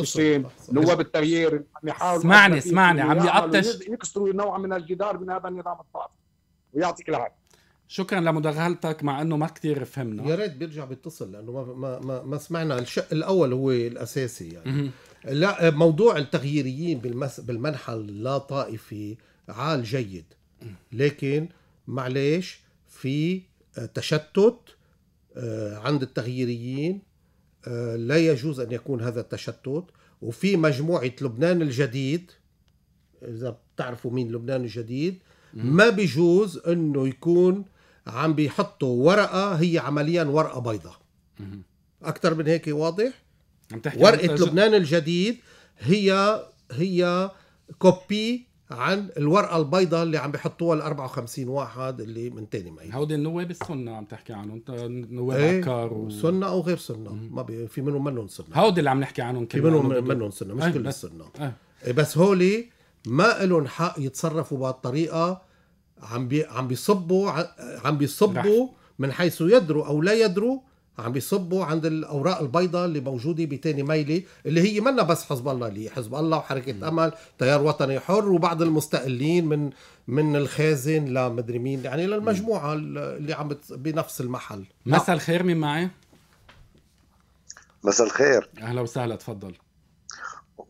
نواب التغيير
عم اسمعني اسمعني عم يقطش
يكسروا نوع من الجدار من هذا النظام الطائفي ويعطيك
العافيه
شكرا لمداخلتك مع انه ما كثير فهمنا
يا ريت بيرجع بيتصل لانه ما ما ما, ما سمعنا الشق الاول هو الاساسي يعني لا موضوع التغييريين بالمنحى اللا طائفي عال جيد لكن معلش في آه، تشتت آه، عند التغييريين آه، لا يجوز ان يكون هذا التشتت وفي مجموعه لبنان الجديد اذا بتعرفوا مين لبنان الجديد ما بيجوز انه يكون عم بيحطوا ورقه هي عمليا ورقه بيضاء اكثر من هيك واضح ورقه لبنان الجديد هي هي كوبي عن الورقه البيضاء اللي عم بحطوها ال 54 واحد اللي من تاني معي هودي
النواب السنه عم تحكي عنهم نواب ايه عكار و... سنه
او غير سنه ما بي... في منهم منهم سنه هودي اللي عم نحكي عنهم في منهم من منهم سنه مش ايه كل السنه إيه. ايه. بس هولي ما لهم حق يتصرفوا بهالطريقه عم بي... عم بيصبوا عم بيصبوا من حيث يدروا او لا يدروا عم بيصبوا عند الاوراق البيضاء اللي موجوده بتاني ميله اللي هي منا بس حزب الله اللي حزب الله وحركه امل تيار وطني حر وبعض المستقلين من من الخازن لمدري مين يعني للمجموعه اللي عم بنفس المحل
مساء نعم. الخير مين معي؟
مساء الخير
اهلا وسهلا تفضل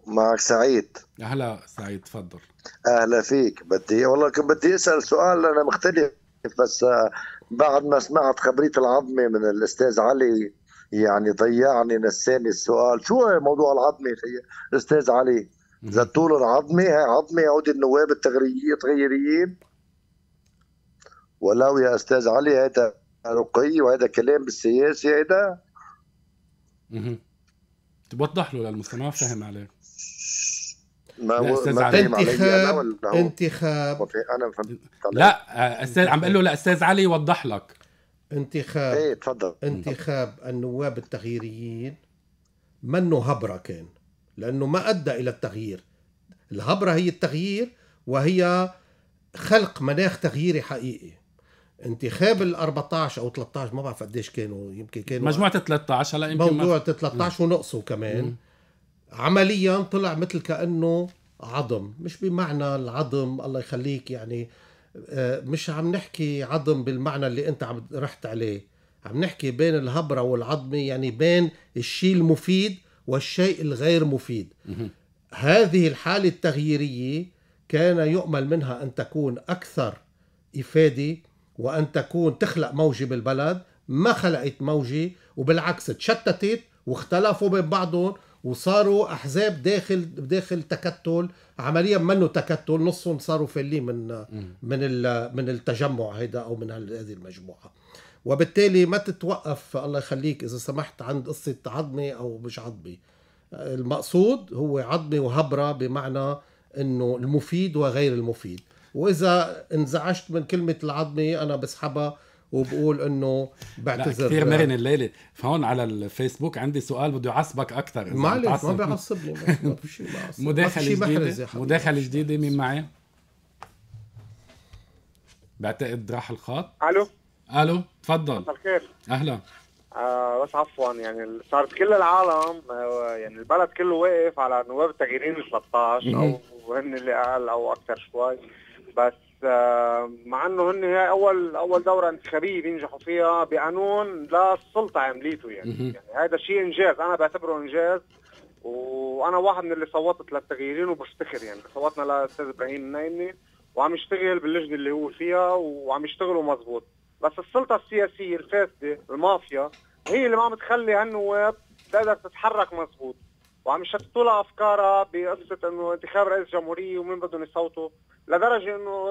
معك سعيد
اهلا سعيد تفضل
اهلا فيك بدي والله كنت بدي اسال سؤال انا مختلف بس آه، بعد ما سمعت خبريه العظمه من الاستاذ علي يعني ضيعني نساني السؤال شو موضوع العظمه استاذ علي زتوا له العظمه هي عظمه يعود النواب التغييريين ولو يا استاذ علي هذا رقي وهذا كلام بالسياسه هذا
توضح له للمستمع فهم عليه ما لا استاذ ما انتخاب
انتخاب انا فهمت لا استاذ عم بقول له لاستاذ علي يوضح لك انتخاب ايه تفضل انتخاب النواب التغييريين منه هبره كان لانه ما ادى الى التغيير الهبره هي التغيير وهي خلق مناخ تغييري حقيقي انتخاب ال 14 او 13 ما بعرف قديش كانوا يمكن كانوا مجموعه
13 هلا يمكن موضوع
13 ونقصوا كمان مم. عمليا طلع مثل كانه عظم مش بمعنى العظم الله يخليك يعني آه، مش عم نحكي عظم بالمعنى اللي انت عم رحت عليه عم نحكي بين الهبره والعظمه يعني بين الشيء المفيد والشيء الغير مفيد هذه الحاله التغييريه كان يؤمل منها ان تكون اكثر افاده وان تكون تخلق موجه بالبلد ما خلقت موجه وبالعكس تشتتت واختلفوا بين بعضهم وصاروا احزاب داخل داخل تكتل عمليا منه تكتل نصهم صاروا فلي من من من التجمع هيدا او من هذه المجموعه وبالتالي ما تتوقف الله يخليك اذا سمحت عند قصه عظمه او مش عظمه المقصود هو عظمه وهبره بمعنى انه المفيد وغير المفيد واذا انزعجت من كلمه العظمه انا بسحبها وبقول انه بعتذر كثير مرن
الليله فهون على الفيسبوك عندي سؤال بده يعصبك اكثر معلش ما بيعصبني ما في شيء مداخله جديده مداخله جديده مين معي؟ بعتقد راح الخط الو الو تفضل مساء الخير اهلا
آه بس عفوا يعني صارت كل العالم آه يعني البلد كله واقف على نواب التغييرين ال 13 او هن اللي اقل او اكثر شوي بس مع انه هن هي اول اول دوره انتخابيه بينجحوا فيها بقانون لا السلطه عمليته يعني, يعني هذا شيء انجاز انا بعتبره انجاز وانا واحد من اللي صوتت للتغييرين وبفتخر يعني صوتنا للاستاذ ابراهيم النايمي وعم يشتغل باللجنه اللي هو فيها وعم يشتغلوا مزبوط بس السلطه السياسيه الفاسده المافيا هي اللي ما عم تخلي هالنواب تقدر تتحرك مزبوط وعم يشتتوا لها افكارها بقصه انه انتخاب رئيس جمهوريه ومين بدهم يصوتوا لدرجه انه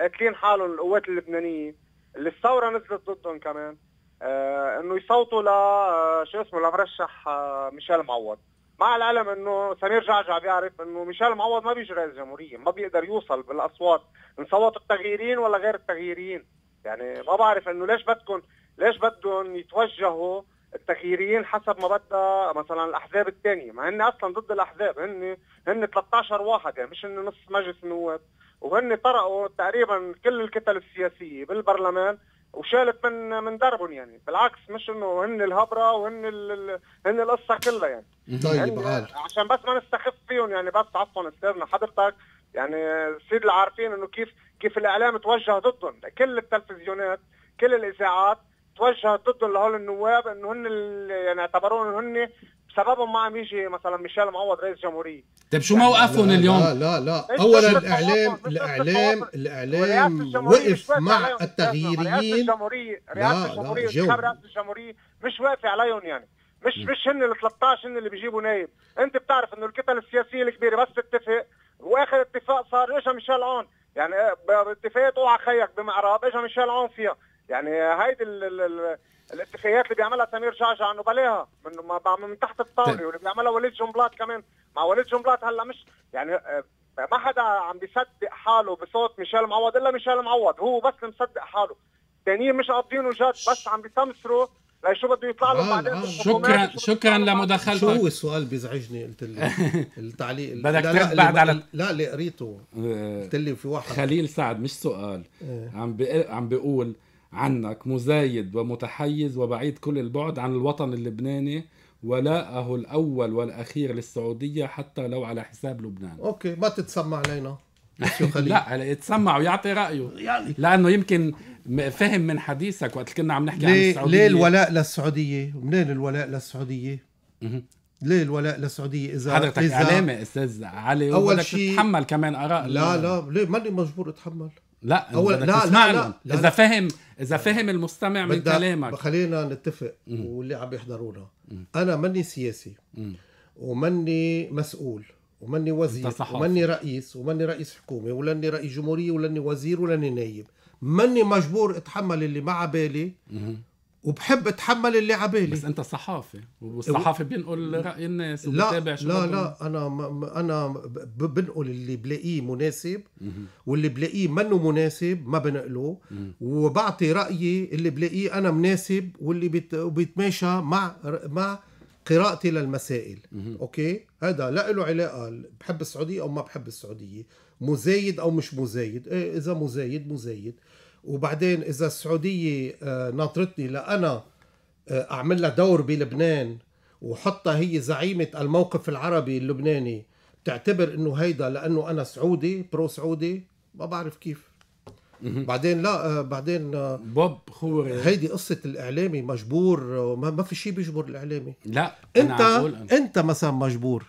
قاتلين آه، حالهم القوات اللبنانيه اللي الثوره نزلت ضدهم كمان آه، انه يصوتوا ل آه، شو اسمه لمرشح ميشيل معوض مع العلم انه سمير جعجع بيعرف انه ميشيل معوض ما بيجي رئيس جمهوريه ما بيقدر يوصل بالاصوات نصوت التغييريين ولا غير التغييريين يعني ما بعرف انه ليش بدكم ليش بدهم يتوجهوا التغييريين حسب ما بدها مثلا الاحزاب الثانيه ما هن اصلا ضد الاحزاب هن هن 13 واحد يعني مش هن نص مجلس النواب وهن طرقوا تقريبا كل الكتل السياسيه بالبرلمان وشالت من من دربهم يعني بالعكس مش انه هن الهبره وهن ال... هن القصه كلها يعني طيب عشان بس ما نستخف فيهم يعني بس عفوا استاذنا حضرتك يعني سيد العارفين انه كيف كيف الاعلام توجه ضدهم كل التلفزيونات كل الاذاعات توجهت ضد لهول النواب انه هن يعني اعتبروهم هن بسببهم ما عم يجي مثلا ميشيل معوض رئيس جمهوريه طيب شو موقفهم
اليوم؟
لا لا لا اولا الاعلام الاعلام الاعلام وقف مع التغييريين رئاسه
الجمهوريه رئاسه الجمهوريه رئاسه الجمهوريه مش واقفه عليهم يعني مش مش هن ال 13 هن اللي بيجيبوا نايب انت بتعرف انه الكتل السياسيه الكبيره بس تتفق واخر اتفاق صار اجى ميشيل عون يعني باتفاقيه اوعى خيك بمعراب اجى ميشيل عون فيها يعني هيدي الاتفاقيات اللي بيعملها سمير شعشع انه بلاها من من تحت الطاوله طيب. واللي بيعملها وليد جنبلاط كمان مع وليد جنبلاط هلا مش يعني آه، ما حدا عم بيصدق حاله بصوت ميشيل معوض الا ميشيل معوض هو بس اللي مصدق حاله الثانيين مش قابضينه جد بس عم بيسمسروا شو بده يطلع له آه، بعدين آه. شكرا
شكرا لمداخلتك شو هو السؤال بيزعجني قلت لي التعليق بدك بعد على لا اللي قريته
قلت لي في واحد خليل سعد مش سؤال عم عم بيقول عنك مزايد ومتحيز وبعيد كل البعد عن الوطن اللبناني ولاءه الأول والأخير للسعودية حتى لو على حساب لبنان
أوكي ما تتسمع علينا
لا يتسمع ويعطي رأيه يعني لأنه يمكن فهم من حديثك وقت كنا عم نحكي عن السعودية ليه الولاء
للسعودية منين الولاء للسعودية ليه الولاء للسعودية إذا حضرتك علامة أستاذ علي أول شيء تتحمل كمان آراء لا لا ليه ماني مجبور أتحمل لا أول لا لا, لا, لا, لا اذا فهم اذا فهم المستمع من كلامك خلينا نتفق واللي عم يحضرونا انا ماني سياسي وماني مسؤول وماني وزير وماني رئيس وماني رئيس حكومه ولاني رئيس جمهوريه ولاني وزير ولاني نايب ماني مجبور اتحمل اللي ما بالي وبحب اتحمل اللي عبالي بس انت صحافي والصحافي بينقل راي الناس وبتابع لا لا انا ما انا بنقل اللي بلاقيه مناسب واللي بلاقيه منه مناسب ما بنقله وبعطي رايي اللي بلاقيه انا مناسب واللي بت... بيتماشى مع مع قراءتي للمسائل اوكي هذا لا له علاقه بحب السعوديه او ما بحب السعوديه مزايد او مش مزايد إيه، اذا مزايد مزايد وبعدين اذا السعوديه آه، ناطرتني لانا آه، اعمل لها دور بلبنان وحطها هي زعيمه الموقف العربي اللبناني بتعتبر انه هيدا لانه انا سعودي برو سعودي ما بعرف كيف بعدين لا آه، بعدين بوب خوري هيدي قصه الاعلامي مجبور ما في شيء بيجبر الاعلامي لا انت أنا انت مثلا مجبور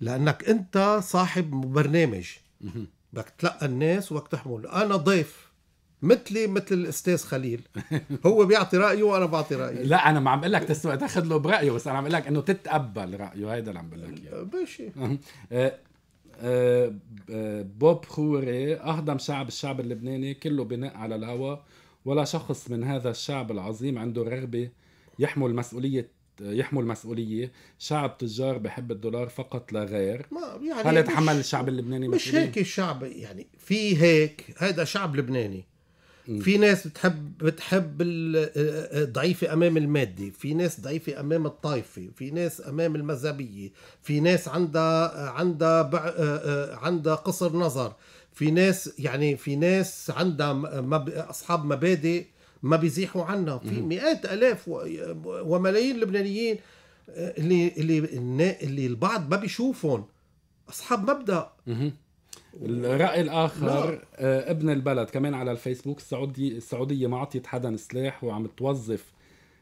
لانك انت صاحب برنامج بدك تلقى الناس وبدك تحمل انا ضيف مثلي مثل الاستاذ خليل هو بيعطي رايه وانا بعطي رايي لا انا ما عم بقول لك تاخذ
له برايه بس انا عم بقول لك انه تتقبل رايه هيدا اللي عم بقول لك اياه ماشي أه، أه، بوب خوري اهضم شعب الشعب اللبناني كله بناء على الهوى ولا شخص من هذا الشعب العظيم عنده رغبه يحمل مسؤوليه يحمل مسؤولية شعب تجار بحب الدولار فقط لا غير
ما يعني هل يتحمل الشعب اللبناني مش هيك الشعب يعني في هيك هذا شعب لبناني في ناس بتحب بتحب آه، آه، ضعيفه امام المادي في ناس ضعيفه امام الطائفه في ناس امام المذهبيه في ناس عندها عندها آه، عندها قصر نظر في ناس يعني في ناس عندها اصحاب مبادئ ما بيزيحوا عنها في مئات الاف وملايين لبنانيين اللي اللي اللي البعض ما بيشوفهم اصحاب مبدا الراي الاخر لا. آه، ابن البلد كمان على الفيسبوك
السعودي السعوديه ما عطيت حدا سلاح وعم توظف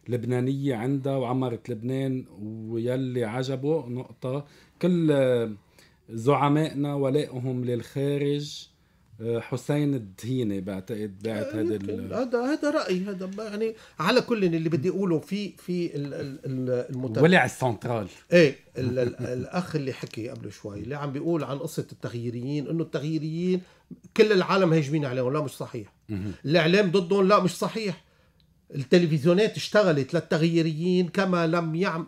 لبنانيه عندها وعمرت لبنان ويلي عجبه نقطه كل آه، زعمائنا ولائهم للخارج حسين الدهيني بعتقد بعت آه،
هذا هذا هذا رايي هذا يعني على كل اللي بدي اقوله في في المتابع ولع السنترال ايه الـ الـ الاخ اللي حكي قبل شوي اللي عم بيقول عن قصه التغييريين انه التغييريين كل العالم هاجمين عليهم لا مش صحيح الاعلام ضدهم لا مش صحيح التلفزيونات اشتغلت للتغييريين كما لم يعم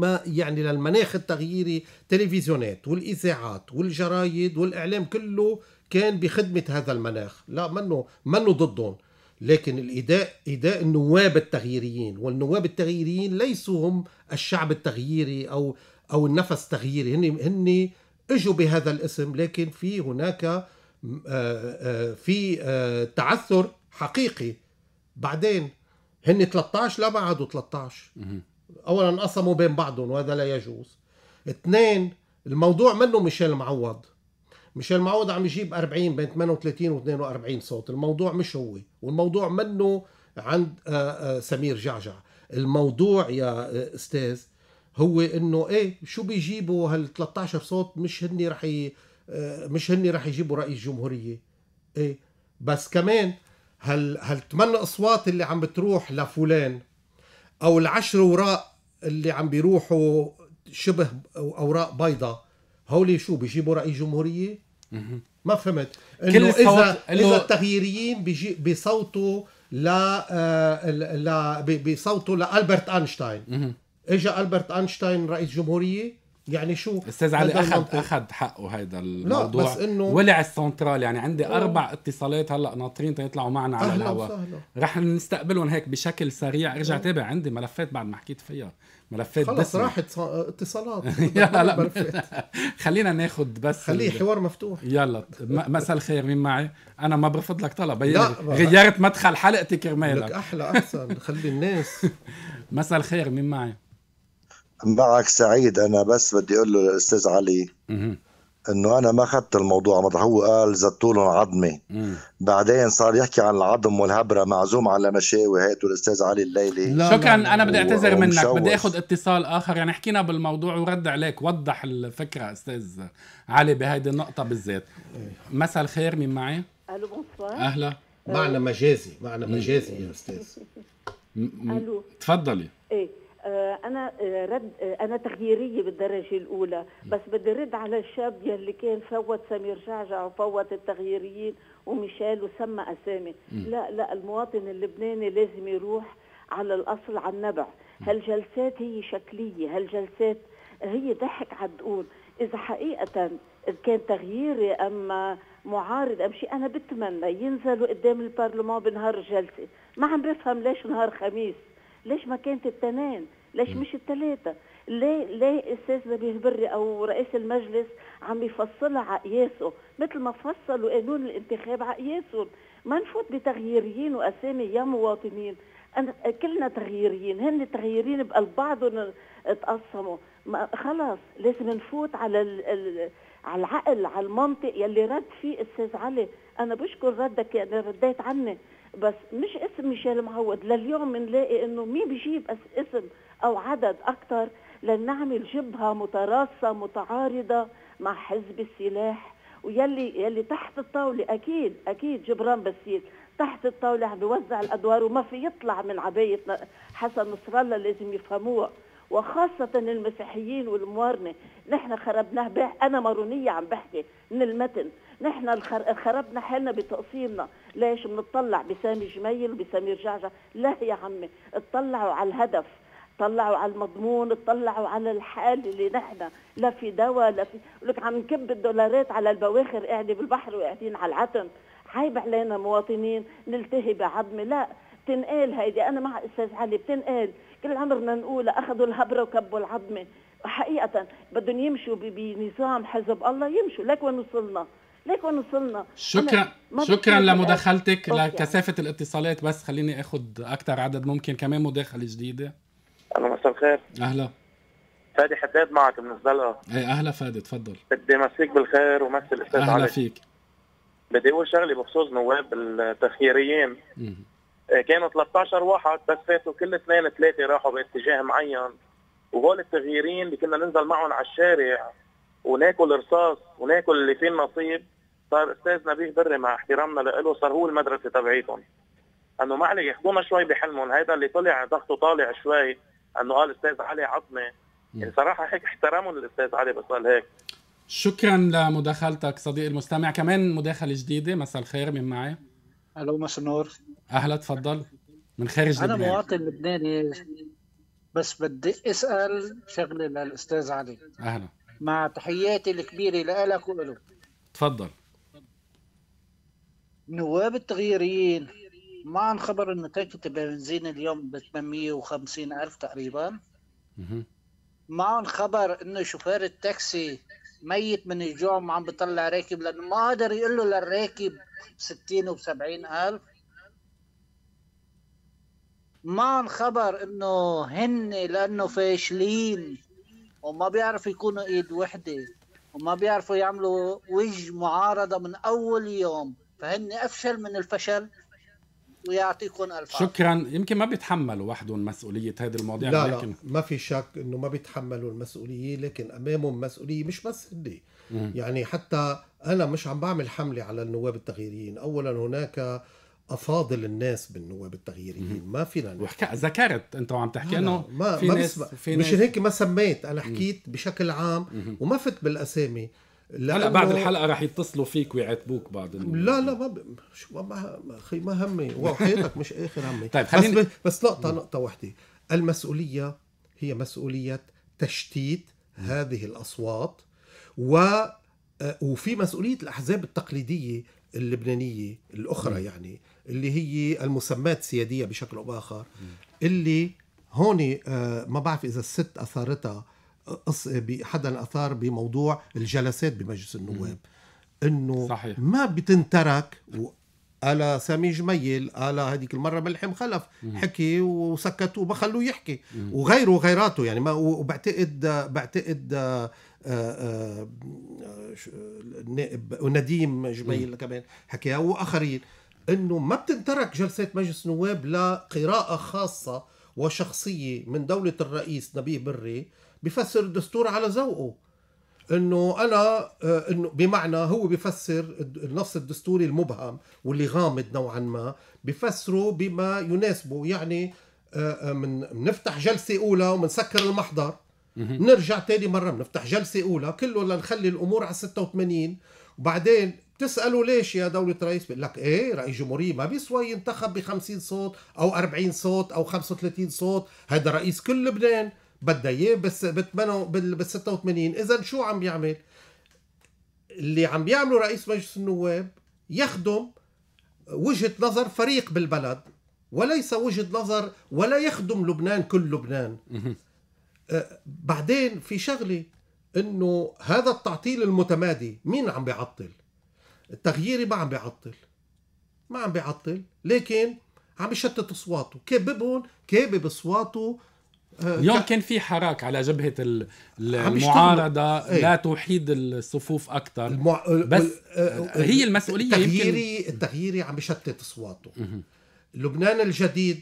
ما يعني للمناخ التغييري تلفزيونات والاذاعات والجرايد والاعلام كله كان بخدمة هذا المناخ لا منه منه ضدهم لكن الإداء إداء النواب التغييريين والنواب التغييريين ليسوا هم الشعب التغييري أو أو النفس التغييري هن هن اجوا بهذا الاسم لكن في هناك آه، آه، في آه، تعثر حقيقي بعدين هن 13 لا ما عادوا 13 اولا قسموا بين بعضهم وهذا لا يجوز اثنين الموضوع منه ميشيل معوض ميشيل معوض عم يجيب 40 بين 38 و 42 صوت الموضوع مش هو والموضوع منه عند آه، آه، سمير جعجع الموضوع يا آه، استاذ هو انه ايه شو بيجيبوا هال 13 صوت مش هني رح ي... مش هني رح يجيبوا رئيس جمهوريه ايه بس كمان هال هالثمان اصوات اللي عم بتروح لفلان او العشر اوراق اللي عم بيروحوا شبه اوراق بيضاء هولي شو بيجيبوا رئيس جمهوريه ما فهمت انه اذا اذا التغييريين بيجي بصوته آه، ل ل بصوته لالبرت اينشتاين اجى البرت اينشتاين رئيس جمهوريه يعني شو استاذ علي اخذ
اخذ حقه هيدا الموضوع لا بس انه ولع السنترال يعني عندي أوه. اربع اتصالات هلا ناطرين تيطلعوا معنا على الهواء رح نستقبلهم هيك بشكل سريع ارجع تابع عندي ملفات بعد ما حكيت فيها ملفات خلص راحت
اتصالات لا
خلينا ناخد بس خليه حوار مفتوح يلا مساء الخير مين معي؟ انا ما برفض لك طلب لا غيرت مدخل حلقتي كرمالك لك احلى احسن خلي الناس مساء الخير مين معي؟
معك سعيد انا بس بدي اقول له للاستاذ علي انه انا ما اخذت الموضوع مطرح هو قال زتوا لهم عظمه بعدين صار يحكي عن العظم والهبره معزوم على مشاوي هيئته الاستاذ علي الليلي لا شكرا لا انا بدي اعتذر منك بدي
اخذ اتصال اخر يعني حكينا بالموضوع ورد عليك وضح الفكره استاذ علي بهيدي النقطه بالذات مساء الخير مين معي
الو بونسوار اهلا معنا
مجازي معنا مجازي يا استاذ الو تفضلي
ايه آه، انا آه، رد آه، انا تغييريه بالدرجه الاولى بس بدي رد على الشاب يلي كان فوت سمير جعجع وفوت التغييريين وميشيل وسمى اسامي لا لا المواطن اللبناني لازم يروح على الاصل على النبع هالجلسات هي شكليه هالجلسات هي ضحك على تقول اذا حقيقه كان تغييري اما معارض ام شيء انا بتمنى ينزلوا قدام البرلمان بنهار الجلسه ما عم بفهم ليش نهار خميس ليش ما كانت التنين ليش مش الثلاثه ليه ليه استاذ نبيه او رئيس المجلس عم يفصلها على قياسه مثل ما فصلوا قانون الانتخاب على ما نفوت بتغييريين واسامي يا مواطنين أنا كلنا تغييريين هن تغييرين بقلب بعضهم تقسموا خلص لازم نفوت على ال ال على العقل على المنطق يلي رد فيه استاذ علي انا بشكر ردك يعني رديت عني بس مش اسم ميشيل معوض لليوم بنلاقي انه مين بيجيب اسم او عدد اكثر لنعمل جبهه متراصه متعارضه مع حزب السلاح ويلي يلي تحت الطاوله اكيد اكيد جبران بسيط تحت الطاوله عم بيوزع الادوار وما في يطلع من عبايه حسن نصر الله لازم يفهموها وخاصة المسيحيين والموارنة نحن خربناه بيع أنا مارونية عم بحكي من المتن نحن خربنا حالنا بتقصيرنا ليش بنطلع بسامي جميل وبسمير جعجع لا يا عمي اطلعوا على الهدف اطلعوا على المضمون اطلعوا على الحال اللي نحن لا في دواء لا في لك عم نكب الدولارات على البواخر قاعده بالبحر وقاعدين على العتم عيب علينا مواطنين نلتهي بعظمه لا بتنقال هيدي انا مع استاذ علي بتنقال كل عمرنا نقول اخذوا الهبره وكبوا العظمه حقيقه بدهم يمشوا بنظام حزب الله يمشوا لك وين وصلنا ليك وين وصلنا شكرا شكرا لمداخلتك لكثافه
الاتصالات بس خليني اخذ اكثر عدد ممكن كمان مداخله جديده اهلا مساء الخير اهلا
فادي حداد معك من الزلقه
ايه اهلا فادي تفضل
بدي مسيك بالخير ومسي الاستاذ اهلا عليك. فيك بدي اقول شغله بخصوص نواب التخييريين إيه، كانوا 13 واحد بس فاتوا كل اثنين ثلاثه راحوا باتجاه معين وهول التغييرين اللي كنا ننزل معهم على الشارع وناكل رصاص وناكل اللي فيه النصيب صار استاذ نبيه بري مع احترامنا له صار هو المدرسه تبعيتهم انه ما عليه ياخذونا شوي بحلمهم هذا اللي طلع ضغطه طالع شوي انه قال استاذ علي عظمه يعني صراحه هيك احترامهم للاستاذ علي بس قال هيك
شكرا لمداخلتك صديقي المستمع كمان مداخله جديده مساء الخير من معي الو مساء النور اهلا تفضل من خارج انا لبنان. مواطن
لبناني بس بدي اسال شغله للاستاذ علي اهلا مع تحياتي الكبيره لك وله تفضل نواب التغييريين عن خبر انه تانكة البنزين اليوم ب 850 الف تقريبا عن خبر انه شوفير التاكسي ميت من الجوع وعم بطلع راكب لانه ما قادر يقول له للراكب ب 60 و 70 الف عن خبر انه هن لانه فاشلين وما بيعرفوا يكونوا ايد وحده وما بيعرفوا يعملوا وجه معارضه من اول يوم فهن افشل من الفشل ويعطيكم الف
شكرا يمكن ما بيتحملوا وحدهم مسؤوليه هذه المواضيع
لا
لكن... لا
ما في شك انه ما بيتحملوا المسؤوليه لكن امامهم مسؤوليه مش بس هدي يعني حتى انا مش عم بعمل حمله على النواب التغييريين اولا هناك افاضل الناس بالنواب التغييريين ما فينا نحكي. ذكرت انت وعم تحكي انه ما في ما ناس في ناس مش هيك ما سميت انا حكيت بشكل عام وما فت بالاسامي هلا بعد الحلقه
رح يتصلوا فيك ويعاتبوك بعض لا لا
ما ب... شو ما اخي ما همي وحياتك مش اخر همي طيب خليني بس, ب... بس نقطه نقطه واحده المسؤوليه هي مسؤوليه تشتيت هذه الاصوات و آه، وفي مسؤوليه الاحزاب التقليديه اللبنانيه الاخرى م. يعني اللي هي المسمات سياديه بشكل او باخر اللي هون آه، ما بعرف اذا الست اثارتها بحدا اثار بموضوع الجلسات بمجلس النواب انه صحيح. ما بتنترك الا سامي جميل قال هذيك المره ملحم خلف حكي وسكتوا بخلوه يحكي مم. وغيره وغيراته يعني ما وبعتقد بعتقد آآ آه، آه، النائب ونديم جميل مم. كمان حكيها واخرين انه ما بتنترك جلسات مجلس النواب لقراءه خاصه وشخصيه من دوله الرئيس نبيه بري بفسر الدستور على ذوقه انه انا آه، انه بمعنى هو بفسر النص الدستوري المبهم واللي غامض نوعا ما بفسره بما يناسبه يعني آه، آه، من بنفتح جلسه اولى وبنسكر المحضر نرجع تاني مره بنفتح جلسه اولى كله لنخلي الامور على 86 وبعدين بتسالوا ليش يا دولة رئيس بيقول لك ايه رئيس جمهورية ما بيسوى ينتخب ب 50 صوت او 40 صوت او 35 صوت هذا رئيس كل لبنان بدها اياه بس بتمنوا بال 86 اذا شو عم بيعمل؟ اللي عم بيعمله رئيس مجلس النواب يخدم وجهه نظر فريق بالبلد وليس وجهه نظر ولا يخدم لبنان كل لبنان أه، بعدين في شغله انه هذا التعطيل المتمادي مين عم بيعطل التغييري ما عم بيعطل ما عم بيعطل لكن عم يشتت اصواته كببهم كابب اصواته اليوم آه، كان
في حراك على جبهه المعارضه إيه. لا توحيد الصفوف اكثر آه، بس آه، هي المسؤوليه التغييري يمكن...
التغييري عم بشتت اصواته لبنان الجديد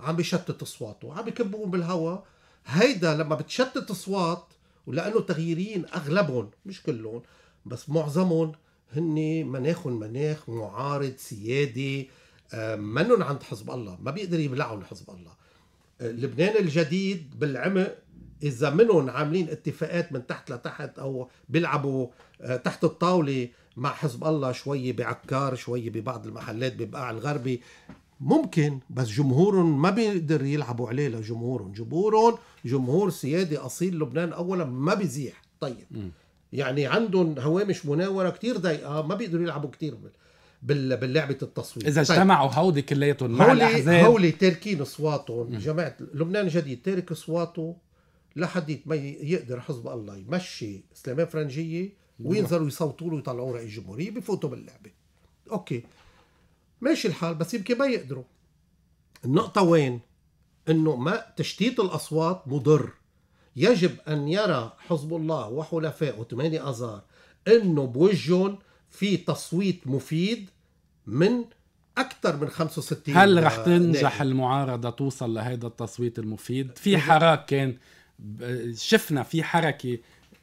عم بشتت اصواته عم يكبهم بالهواء هيدا لما بتشتت اصوات ولانه تغييريين اغلبهم مش كلهم بس معظمهم هن مناخهم مناخ معارض سيادي منن عند حزب الله ما بيقدر يبلعهم حزب الله لبنان الجديد بالعمق اذا منهم عاملين اتفاقات من تحت لتحت او بيلعبوا آه، تحت الطاوله مع حزب الله شوي بعكار شوي ببعض المحلات ببقاع الغربي ممكن بس جمهورهم ما بيقدر يلعبوا عليه لجمهورهم جمهورهم جمهور سيادي اصيل لبنان اولا ما بيزيح طيب م. يعني عندهم هوامش مناوره كتير ضيقه ما بيقدروا يلعبوا كتير باللعبه التصويت اذا طيب. اجتمعوا
هودي كلياتهم مع الاحزاب هولي
تاركين اصواتهم جماعه لبنان جديد تارك اصواته لحد ما يقدر حزب الله يمشي سليمان فرنجيه وينزلوا يصوتوا له ويطلعوا رئيس جمهوريه بفوتوا باللعبه اوكي ماشي الحال بس يمكن ما يقدروا النقطه وين انه ما تشتيت الاصوات مضر يجب ان يرى حزب الله وحلفائه 8 اذار انه بوجهن في تصويت مفيد من اكثر من 65 هل رح آه، تنجح
نائم. المعارضه توصل لهيدا التصويت المفيد في حراك كان شفنا في حركه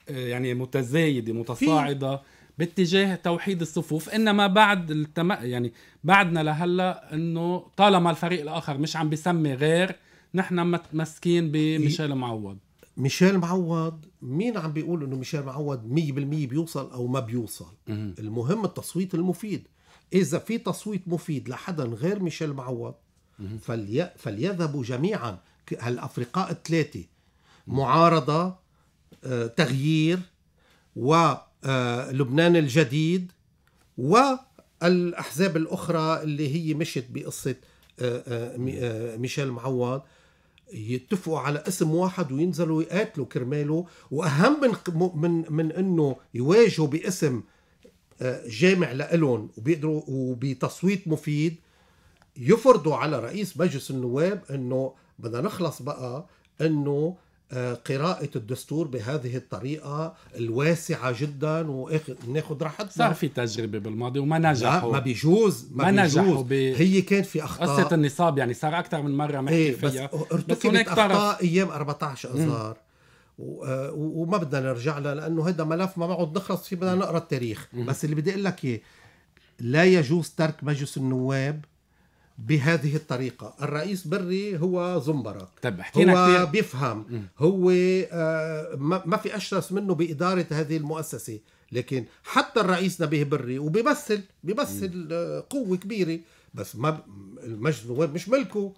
آه، يعني متزايده متصاعده باتجاه توحيد الصفوف انما بعد التم... يعني بعدنا لهلا انه طالما الفريق الاخر مش عم بسمي غير نحن ماسكين بميشيل معوض
ميشيل معوض مين عم بيقول انه ميشيل معوض 100% بيوصل او ما بيوصل المهم التصويت المفيد إذا في تصويت مفيد لحدا غير ميشيل معوض فلي... فليذهبوا جميعا هالأفرقاء الثلاثة معارضة آه، تغيير ولبنان آه، الجديد والأحزاب الأخرى اللي هي مشت بقصة آه، ميشيل معوض يتفقوا على اسم واحد وينزلوا يقاتلوا كرماله واهم من من من انه يواجهوا باسم جامع لإلهم وبيقدروا وبتصويت مفيد يفرضوا على رئيس مجلس النواب انه بدنا نخلص بقى انه آه، قراءة الدستور بهذه الطريقة الواسعة جدا وناخذ راحتنا صار في تجربة بالماضي وما نجحوا ما
بيجوز
ما, ما بيجوز نجحوا ب... هي كان في
أخطاء
قصة
النصاب يعني صار أكثر من مرة محكي إيه، فيها بس ارتكبت أخطاء أيام 14 آذار آه، وما بدنا نرجع له لانه هذا ملف ما بقعد نخلص فيه بدنا نقرا التاريخ بس اللي بدي اقول لك اياه لا يجوز ترك مجلس النواب بهذه الطريقة الرئيس بري هو زنبرك طيب حكينا هو كتير. بيفهم هو آه، ما في أشرس منه بإدارة هذه المؤسسة لكن حتى الرئيس نبيه بري وبيمثل بيمثل آه، قوة كبيرة بس ما المجلس النواب مش ملكه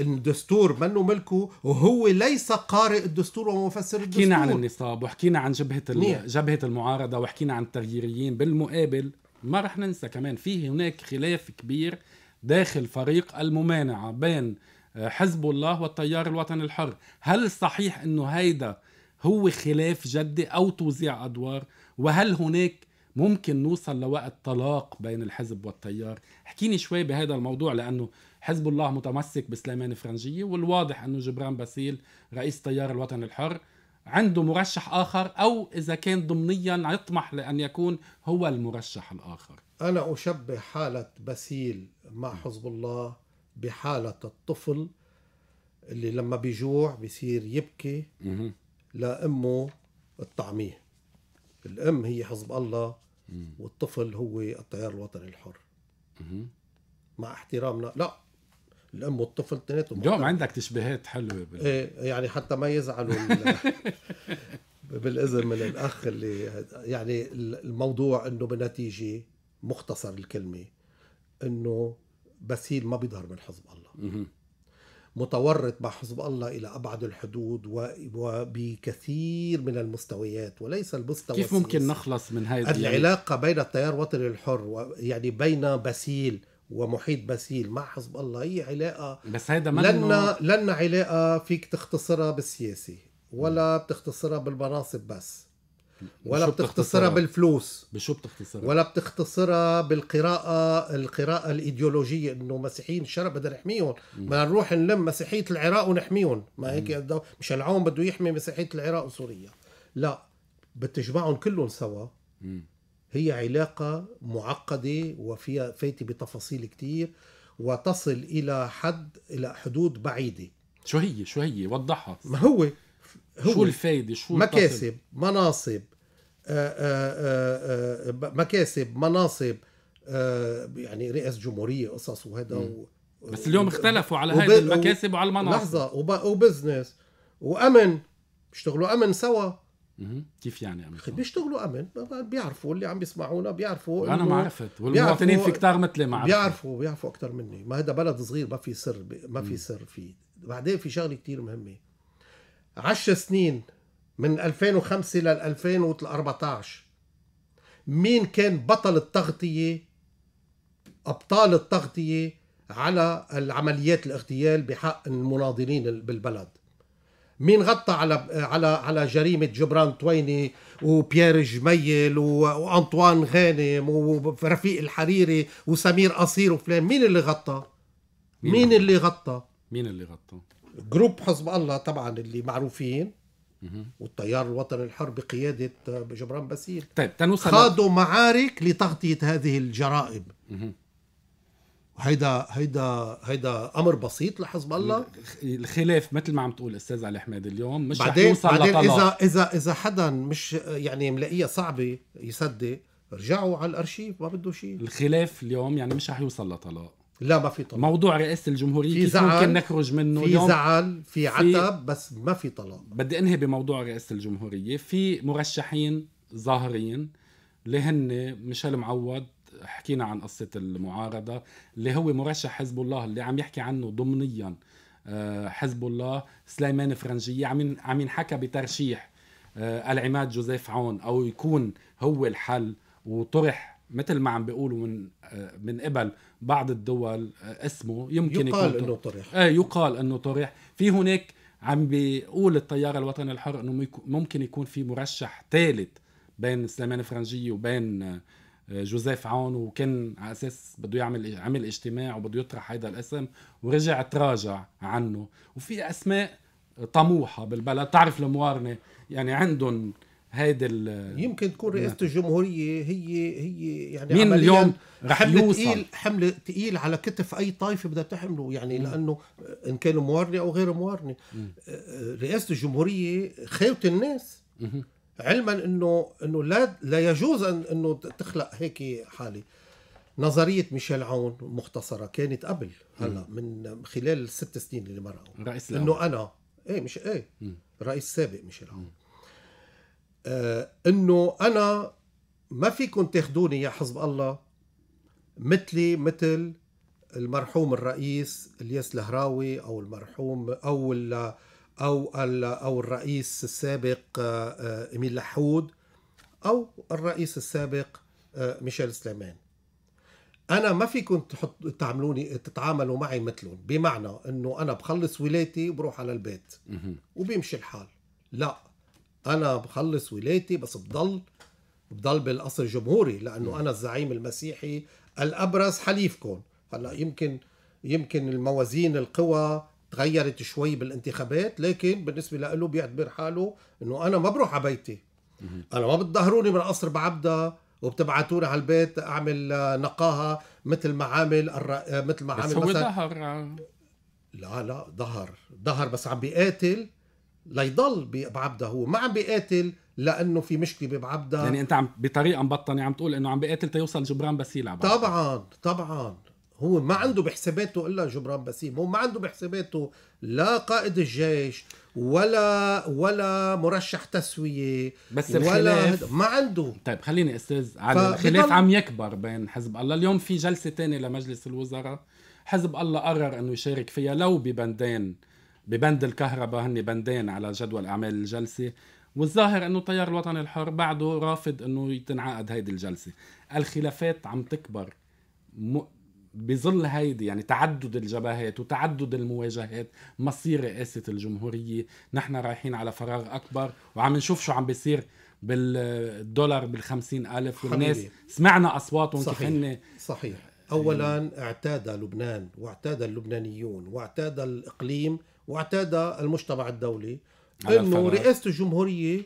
الدستور منه ملكه وهو ليس قارئ الدستور ومفسر الدستور حكينا عن
النصاب وحكينا عن جبهة جبهة المعارضة وحكينا عن التغييريين بالمقابل ما رح ننسى كمان في هناك خلاف كبير داخل فريق الممانعة بين آه، حزب الله والتيار الوطني الحر هل صحيح انه هيدا هو خلاف جدي او توزيع ادوار وهل هناك ممكن نوصل لوقت طلاق بين الحزب والتيار احكيني شوي بهذا الموضوع لانه حزب الله متمسك بسليمان فرنجية والواضح أنه جبران باسيل رئيس تيار الوطن الحر عنده مرشح آخر أو إذا كان ضمنيا يطمح لأن يكون هو المرشح الآخر
أنا أشبه حالة باسيل مع حزب الله بحالة الطفل اللي لما بيجوع بيصير يبكي لأمه الطعميه الأم هي حزب الله والطفل هو التيار الوطني الحر مع احترامنا لا الام والطفل اثنيناتهم اليوم عندك تشبيهات حلوه بال... ايه يعني حتى ما يزعلوا بالاذن من الاخ اللي يعني الموضوع انه بالنتيجه مختصر الكلمه انه بسيل ما بيظهر من حزب الله متورط مع حزب الله الى ابعد الحدود وبكثير من المستويات وليس المستوى كيف ممكن نخلص
من هذه يعني- العلاقه
بين التيار الوطني الحر يعني بين بسيل ومحيط باسيل مع حزب الله هي علاقه بس هيدا ما لنا لنا علاقه فيك تختصرها بالسياسه ولا بتختصرها بالمناصب بس ولا بتختصرها, بتختصرها بالفلوس بشو بتختصرها ولا بتختصرها بالقراءة القراءة الإيديولوجية إنه مسيحيين الشرق بدنا نحميهم ما نروح نلم مسيحية العراق ونحميهم ما هيك مش العون بده يحمي مسيحية العراق وسوريا لا بتجمعهم كلهم سوا هي علاقة معقدة وفيها فايتة بتفاصيل كتير وتصل إلى حد إلى حدود بعيدة شو هي شو هي وضحها ما هو
هو شو الفايدة شو مكاسب
مناصب آه، آه، آه، مكاسب مناصب يعني رئاسة جمهورية قصص وهذا و... بس اليوم اختلفوا على هذه المكاسب وعلى المناصب لحظة وبزنس وأمن بيشتغلوا أمن سوا كيف يعني امن؟ بيشتغلوا امن بيعرفوا اللي عم بيسمعونا بيعرفوا انا ما عرفت والمواطنين في كتار مثلي ما عرفت بيعرفوا بيعرفوا اكثر مني ما هذا بلد صغير ما في سر ما في سر فيه بعدين في شغله كتير مهمه 10 سنين من 2005 لل 2014 مين كان بطل التغطيه ابطال التغطيه على العمليات الاغتيال بحق المناضلين بالبلد مين غطى على على على جريمه جبران تويني وبيير جميل وانطوان غانم ورفيق الحريري وسمير قصير وفلان مين اللي غطى مين, مين اللي غطى
مين اللي غطى
جروب حزب الله طبعا اللي معروفين والتيار الوطني الحر بقيادة جبران باسيل طيب تنوصل خاضوا معارك لتغطية هذه الجرائم هيدا هيدا هيدا امر بسيط لحزب الله الخلاف مثل ما عم تقول استاذ علي حماد اليوم مش بعدين, رح بعدين اذا اذا اذا حدا مش يعني ملاقيها صعبه يصدق رجعوا على الارشيف ما بده شيء الخلاف اليوم يعني مش رح يوصل لطلاق لا ما في طلاق موضوع رئاسة
الجمهورية في زعل ممكن نخرج منه في زعل في عتب بس ما في طلاق بدي انهي بموضوع رئاسة الجمهورية في مرشحين ظاهرين اللي هن ميشيل حكينا عن قصه المعارضه اللي هو مرشح حزب الله اللي عم يحكي عنه ضمنيا آه، حزب الله سليمان فرنجيه عم عم ينحكى بترشيح آه، العماد جوزيف عون او يكون هو الحل وطرح مثل ما عم بيقولوا من آه، من قبل بعض الدول اسمه يمكن يقال يكون انه طرح ايه يقال انه طرح في هناك عم بيقول التيار الوطني الحر انه ممكن يكون في مرشح ثالث بين سليمان فرنجية وبين جوزيف عون وكان على اساس بده يعمل عمل اجتماع وبده يطرح هيدا الاسم ورجع تراجع عنه وفي اسماء طموحه بالبلد تعرف الموارنه يعني عندهم هيدي يمكن تكون رئاسه
الجمهوريه هي هي يعني مين اليوم رح حمل يوصل تقيل حمل تقيل على كتف اي طائفه بدها تحمله يعني مم. لانه ان كان موارنه او غير موارنه رئاسه الجمهوريه خاوت الناس مم. علما انه انه لا لا يجوز ان انه تخلق هيك حاله نظرية ميشيل عون مختصرة كانت قبل هلا من خلال الست سنين اللي مرقوا رئيس انه انا ايه مش ايه رئيس سابق ميشيل عون آه انه انا ما فيكم تاخذوني يا حزب الله مثلي مثل المرحوم الرئيس الياس الهراوي او المرحوم او او او الرئيس السابق آه، آه، ايميل لحود او الرئيس السابق آه، ميشيل سليمان انا ما فيكم تعملوني تتعاملوا معي مثلهم بمعنى انه انا بخلص ولايتي وبروح على البيت وبيمشي الحال لا انا بخلص ولايتي بس بضل بضل بالقصر الجمهوري لانه انا الزعيم المسيحي الابرز حليفكم هلا يمكن يمكن الموازين القوى تغيرت شوي بالانتخابات لكن بالنسبه له بيعتبر حاله انه انا ما بروح على بيتي انا ما بتظهروني من قصر بعبدا وبتبعتوني على البيت اعمل آه، نقاهه مثل ما عامل الر... آه، مثل ما عامل بس هو مثلا
ظهر آه.
لا لا ظهر ظهر بس عم بيقاتل ليضل بعبدا هو ما عم بيقاتل لانه في مشكله بعبدا يعني انت عم بطريقه مبطنه عم تقول انه عم بيقاتل تيوصل جبران باسيل عبدا طبعا طبعا هو ما عنده بحساباته الا جبران بسيم هو ما عنده بحساباته لا قائد الجيش ولا ولا مرشح تسويه بس ولا الخلاف
ما عنده طيب خليني استاذ علي ف... الخلاف عم يكبر بين حزب الله اليوم في جلسه ثانيه لمجلس الوزراء حزب الله قرر انه يشارك فيها لو ببندين ببند الكهرباء هن بندين على جدول اعمال الجلسه والظاهر انه التيار الوطني الحر بعده رافض انه تنعقد هيدي الجلسه الخلافات عم تكبر بظل هيدي يعني تعدد الجبهات وتعدد المواجهات مصير رئاسة الجمهورية نحن رايحين على فراغ أكبر وعم نشوف شو عم بيصير بالدولار بالخمسين ألف والناس حبيبي. سمعنا أصواتهم صحيح. كيف هن صحيح
أولا أيوة. اعتاد لبنان واعتاد اللبنانيون واعتاد الإقليم واعتاد المجتمع الدولي أنه رئاسة الجمهورية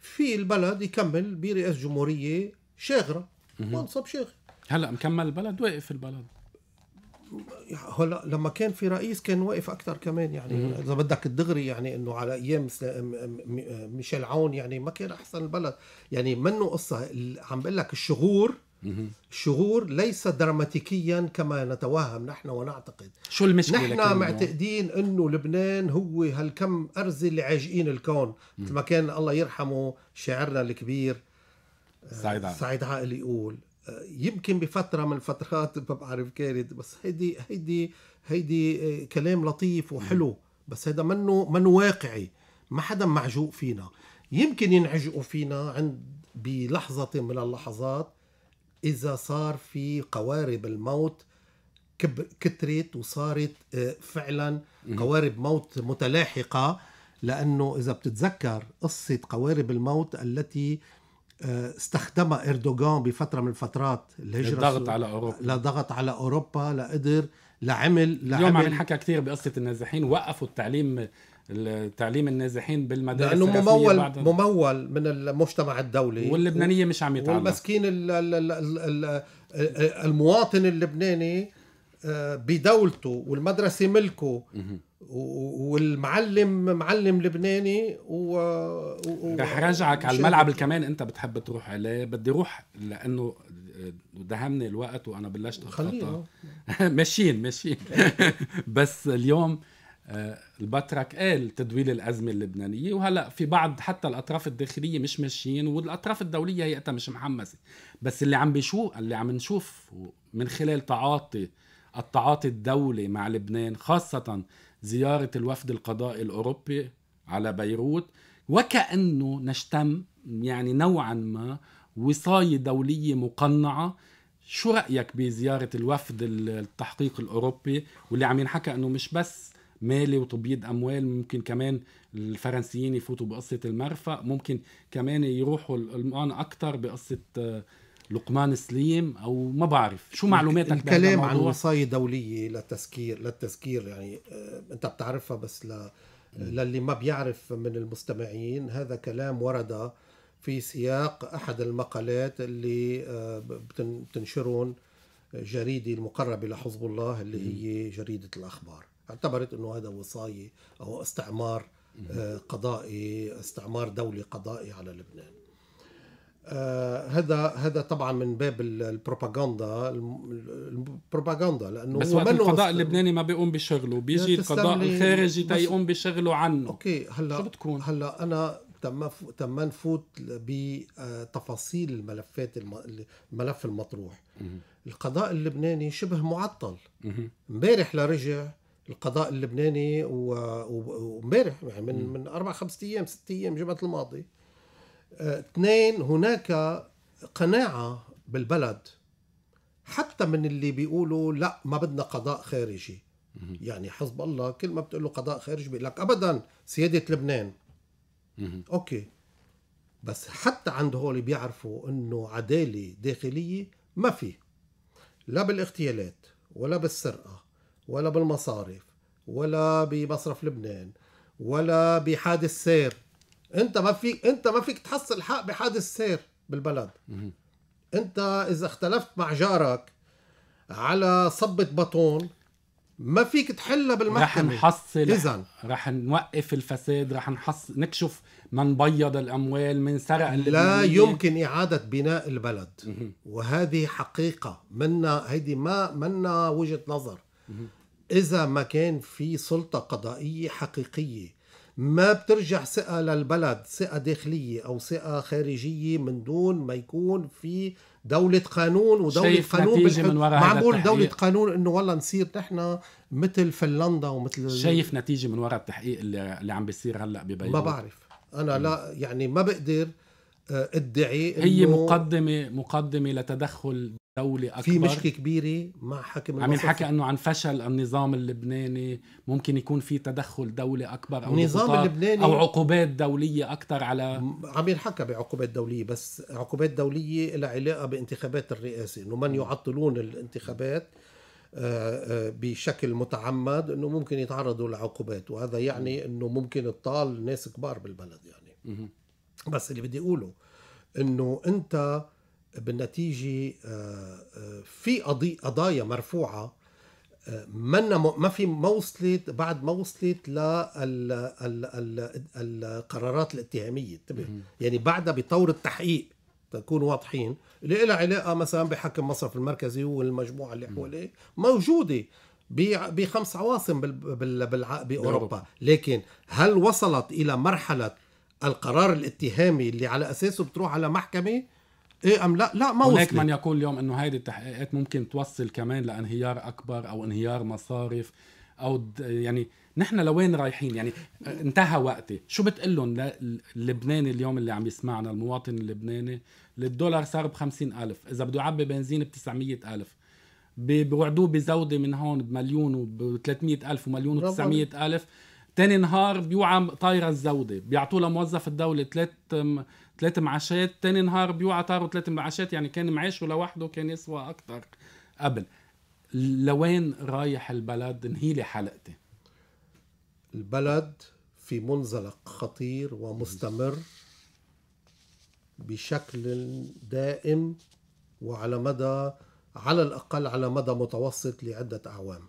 في البلد يكمل برئاسة جمهورية شاغرة منصب شاغر هلا مكمل البلد واقف البلد هلا لما كان في رئيس كان واقف اكثر كمان يعني اذا بدك الدغري يعني انه على ايام ميشيل عون يعني ما كان احسن البلد يعني منه قصه عم بقول لك الشغور الشغور ليس دراماتيكيا كما نتوهم نحن ونعتقد شو المشكله نحن يعني؟ معتقدين انه لبنان هو هالكم ارز اللي عاجقين الكون مثل ما كان الله يرحمه شاعرنا الكبير آه، سعيد عائل سعيد عائل يقول يمكن بفترة من الفترات ما بعرف كانت بس هيدي هيدي هيدي آه، كلام لطيف وحلو بس هذا منه منه واقعي ما حدا معجوق فينا يمكن ينعجقوا فينا عند بلحظة من اللحظات إذا صار في قوارب الموت كترت وصارت آه، فعلا قوارب موت متلاحقة لأنه إذا بتتذكر قصة قوارب الموت التي استخدمها اردوغان بفتره من الفترات الهجره لضغط على اوروبا لضغط على اوروبا لقدر لعمل لعمل اليوم عم
ينحكى كثير بقصه النازحين وقفوا التعليم تعليم النازحين بالمدارس لانه ممول بعد...
ممول من المجتمع الدولي واللبنانيه مش عم يتعلم والمسكين المواطن اللبناني بدولته والمدرسة ملكه والمعلم معلم لبناني و, و... رح رجعك على الملعب اللي
كمان انت بتحب تروح عليه بدي روح لانه آه، دهمني الوقت وانا بلشت خلينا ماشيين ماشيين بس اليوم آه، البترك قال تدويل الازمه اللبنانيه وهلا في بعض حتى الاطراف الداخليه مش ماشيين والاطراف الدوليه هي مش محمسه بس اللي عم بيشوف اللي عم نشوف من خلال تعاطي التعاطي الدولي مع لبنان خاصة زيارة الوفد القضائي الأوروبي على بيروت وكأنه نشتم يعني نوعا ما وصاية دولية مقنعة شو رأيك بزيارة الوفد التحقيق الأوروبي واللي عم ينحكى أنه مش بس مالي وتبييض اموال ممكن كمان الفرنسيين يفوتوا بقصه المرفأ ممكن كمان يروحوا الالمان اكثر بقصه لقمان سليم او ما بعرف
شو معلوماتك الكلام عن وصاية دولية للتذكير للتذكير يعني آه، انت بتعرفها بس ل... للي ما بيعرف من المستمعين هذا كلام ورد في سياق احد المقالات اللي آه، بتنشرون جريدة المقربة لحزب الله اللي هي جريدة الأخبار اعتبرت أنه هذا وصاية أو استعمار آه، قضائي استعمار دولي قضائي على لبنان آه، هذا هذا طبعا من باب البروباغندا البروباغندا لانه بس وقت القضاء
اللبناني ما بيقوم بشغله بيجي القضاء الخارجي بس... تيقوم
بشغله عنه اوكي هلا شو بتكون هلا انا تم تم نفوت بتفاصيل آه، الملفات الملف المطروح القضاء اللبناني شبه معطل امبارح لرجع القضاء اللبناني وامبارح يعني من من اربع خمس ايام ست ايام جمعه الماضي اثنين هناك قناعة بالبلد حتى من اللي بيقولوا لا ما بدنا قضاء خارجي يعني حزب الله كل ما بتقول له قضاء خارجي بيقول لك ابدا سياده لبنان اوكي بس حتى عند هول بيعرفوا انه عداله داخليه ما في لا بالاغتيالات ولا بالسرقه ولا بالمصارف ولا بمصرف لبنان ولا بحادث سير انت ما فيك انت ما فيك تحصل حق بحادث سير بالبلد انت اذا اختلفت مع جارك على صبة بطون ما فيك تحلها بالمحكمة رح نحصل اذا رح نوقف الفساد رح نحصل نكشف من بيض الاموال من سرق لا يمكن اعادة بناء البلد وهذه حقيقة منا هيدي ما منا وجهة نظر اذا ما كان في سلطة قضائية حقيقية ما بترجع ثقة للبلد ثقة داخلية أو ثقة خارجية من دون ما يكون في دولة قانون ودولة قانون نتيجة من وراء معقول دولة قانون إنه والله نصير نحن مثل فنلندا ومثل شايف
نتيجة من وراء التحقيق اللي, اللي عم بيصير هلا ببيروت ما بعرف أنا لا
يعني ما بقدر آه، ادعي هي
مقدمه مقدمه لتدخل دولة أكبر في مشكلة كبيرة مع حكم عم ينحكى أنه عن فشل النظام اللبناني ممكن يكون في تدخل دولة أكبر أو النظام اللبناني أو
عقوبات دولية أكثر على عم ينحكى بعقوبات دولية بس عقوبات دولية لها علاقة بانتخابات الرئاسة أنه من يعطلون الانتخابات آه، آه، بشكل متعمد أنه ممكن يتعرضوا لعقوبات وهذا يعني أنه ممكن تطال ناس كبار بالبلد
يعني
بس اللي بدي اقوله انه انت بالنتيجه آه، آه، في قضايا مرفوعه آه، منا ما في ما وصلت بعد ما وصلت للقرارات الاتهاميه انتبه يعني بعدها بطور التحقيق تكون واضحين اللي لها علاقه مثلا بحكم مصرف المركزي والمجموعه اللي حواليه موجوده بخمس عواصم باوروبا لكن هل وصلت الى مرحله القرار الاتهامي اللي على اساسه بتروح على محكمه ايه ام لا لا ما هناك من يقول
اليوم انه هذه التحقيقات ممكن توصل كمان لانهيار اكبر او انهيار مصارف او يعني نحن لوين رايحين يعني آه، انتهى وقتي شو بتقول لهم اللبناني اليوم اللي عم يسمعنا المواطن اللبناني الدولار صار ب ألف إذا بده يعبي بنزين ب ألف بوعدوه بزودة من هون بمليون و ألف ومليون و ألف تاني نهار بيوعى طايره الزوده بيعطوا لموظف الدوله ثلاث ثلاث معاشات تاني نهار بيوعى طاروا ثلاث معاشات يعني كان معاشه لوحده كان يسوى اكثر قبل لوين رايح البلد انهيلي
حلقتي البلد في منزلق خطير ومستمر بشكل دائم وعلى مدى على الاقل على مدى متوسط لعده اعوام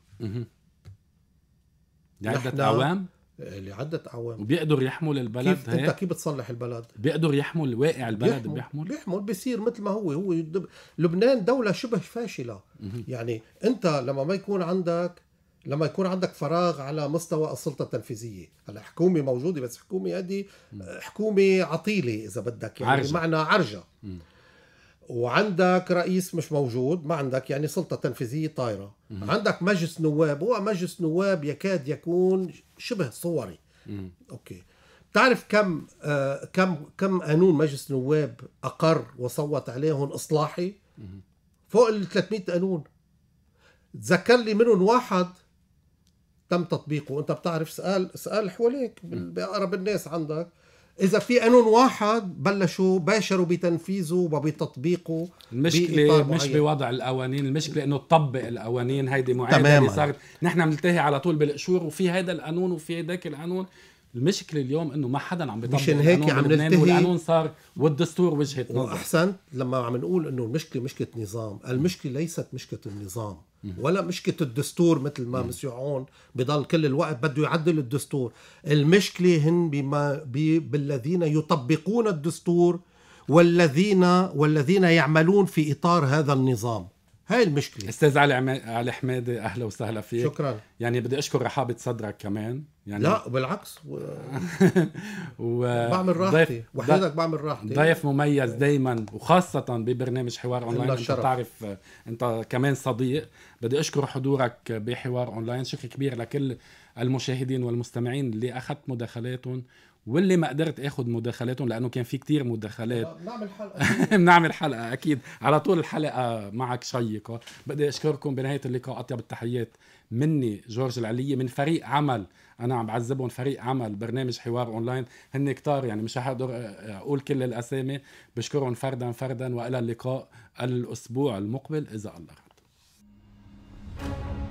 لعده اعوام
لعده أعوام
وبيقدر يحمل البلد كيف هيك؟ انت كيف
بتصلح البلد؟
بيقدر يحمل واقع البلد بيحمل
بيحمل, بيصير مثل ما هو هو يدب. لبنان دوله شبه فاشله يعني انت لما ما يكون عندك لما يكون عندك فراغ على مستوى السلطه التنفيذيه هلا حكومه موجوده بس حكومه هذه حكومه عطيله اذا بدك يعني عرجة. معنى عرجه وعندك رئيس مش موجود ما عندك يعني سلطة تنفيذية طايرة مم. عندك مجلس نواب هو مجلس نواب يكاد يكون شبه صوري مم. أوكي بتعرف كم آه كم كم قانون مجلس نواب أقر وصوت عليهم إصلاحي مم. فوق ال 300 قانون تذكر لي منهم واحد تم تطبيقه انت بتعرف اسال اسال حواليك باقرب الناس عندك اذا في قانون واحد بلشوا باشروا بتنفيذه وبتطبيقه المشكله مش
بوضع القوانين المشكله انه تطبق القوانين هيدي معادله تماما صارت نحن بنلتهي على طول بالقشور وفي هذا القانون وفي هذاك القانون المشكله اليوم انه ما حدا عم بيطبق مشان هيك عم نلتهي والقانون
صار والدستور وجهه نظر احسن لما عم نقول انه المشكله مشكله نظام المشكله ليست مشكله النظام ولا مشكله الدستور مثل ما مسيو عون بضل كل الوقت بده يعدل الدستور المشكله هن بما بالذين يطبقون الدستور والذين والذين يعملون في اطار هذا النظام هاي المشكله
استاذ علي عم... علي حمادي اهلا وسهلا فيك شكرا يعني بدي اشكر رحابه صدرك كمان يعني لا بالعكس و... و... بعمل راحتي ضيف... وحيدك بعمل راحتي ضيف مميز دائما وخاصه ببرنامج حوار اونلاين انت بتعرف انت كمان صديق بدي اشكر حضورك بحوار اونلاين شكر كبير لكل المشاهدين والمستمعين اللي اخذت مداخلاتهم واللي ما قدرت اخذ مداخلاتهم لانه كان في كتير مداخلات بنعمل آه، حلقه بنعمل حلقه اكيد على طول الحلقه معك شيقه بدي اشكركم بنهايه اللقاء اطيب التحيات مني جورج العلية من فريق عمل انا عم بعذبهم فريق عمل برنامج حوار اونلاين هن كتار يعني مش حقدر آه، اقول كل الاسامي بشكرهم فردا فردا والى اللقاء الاسبوع المقبل اذا الله راد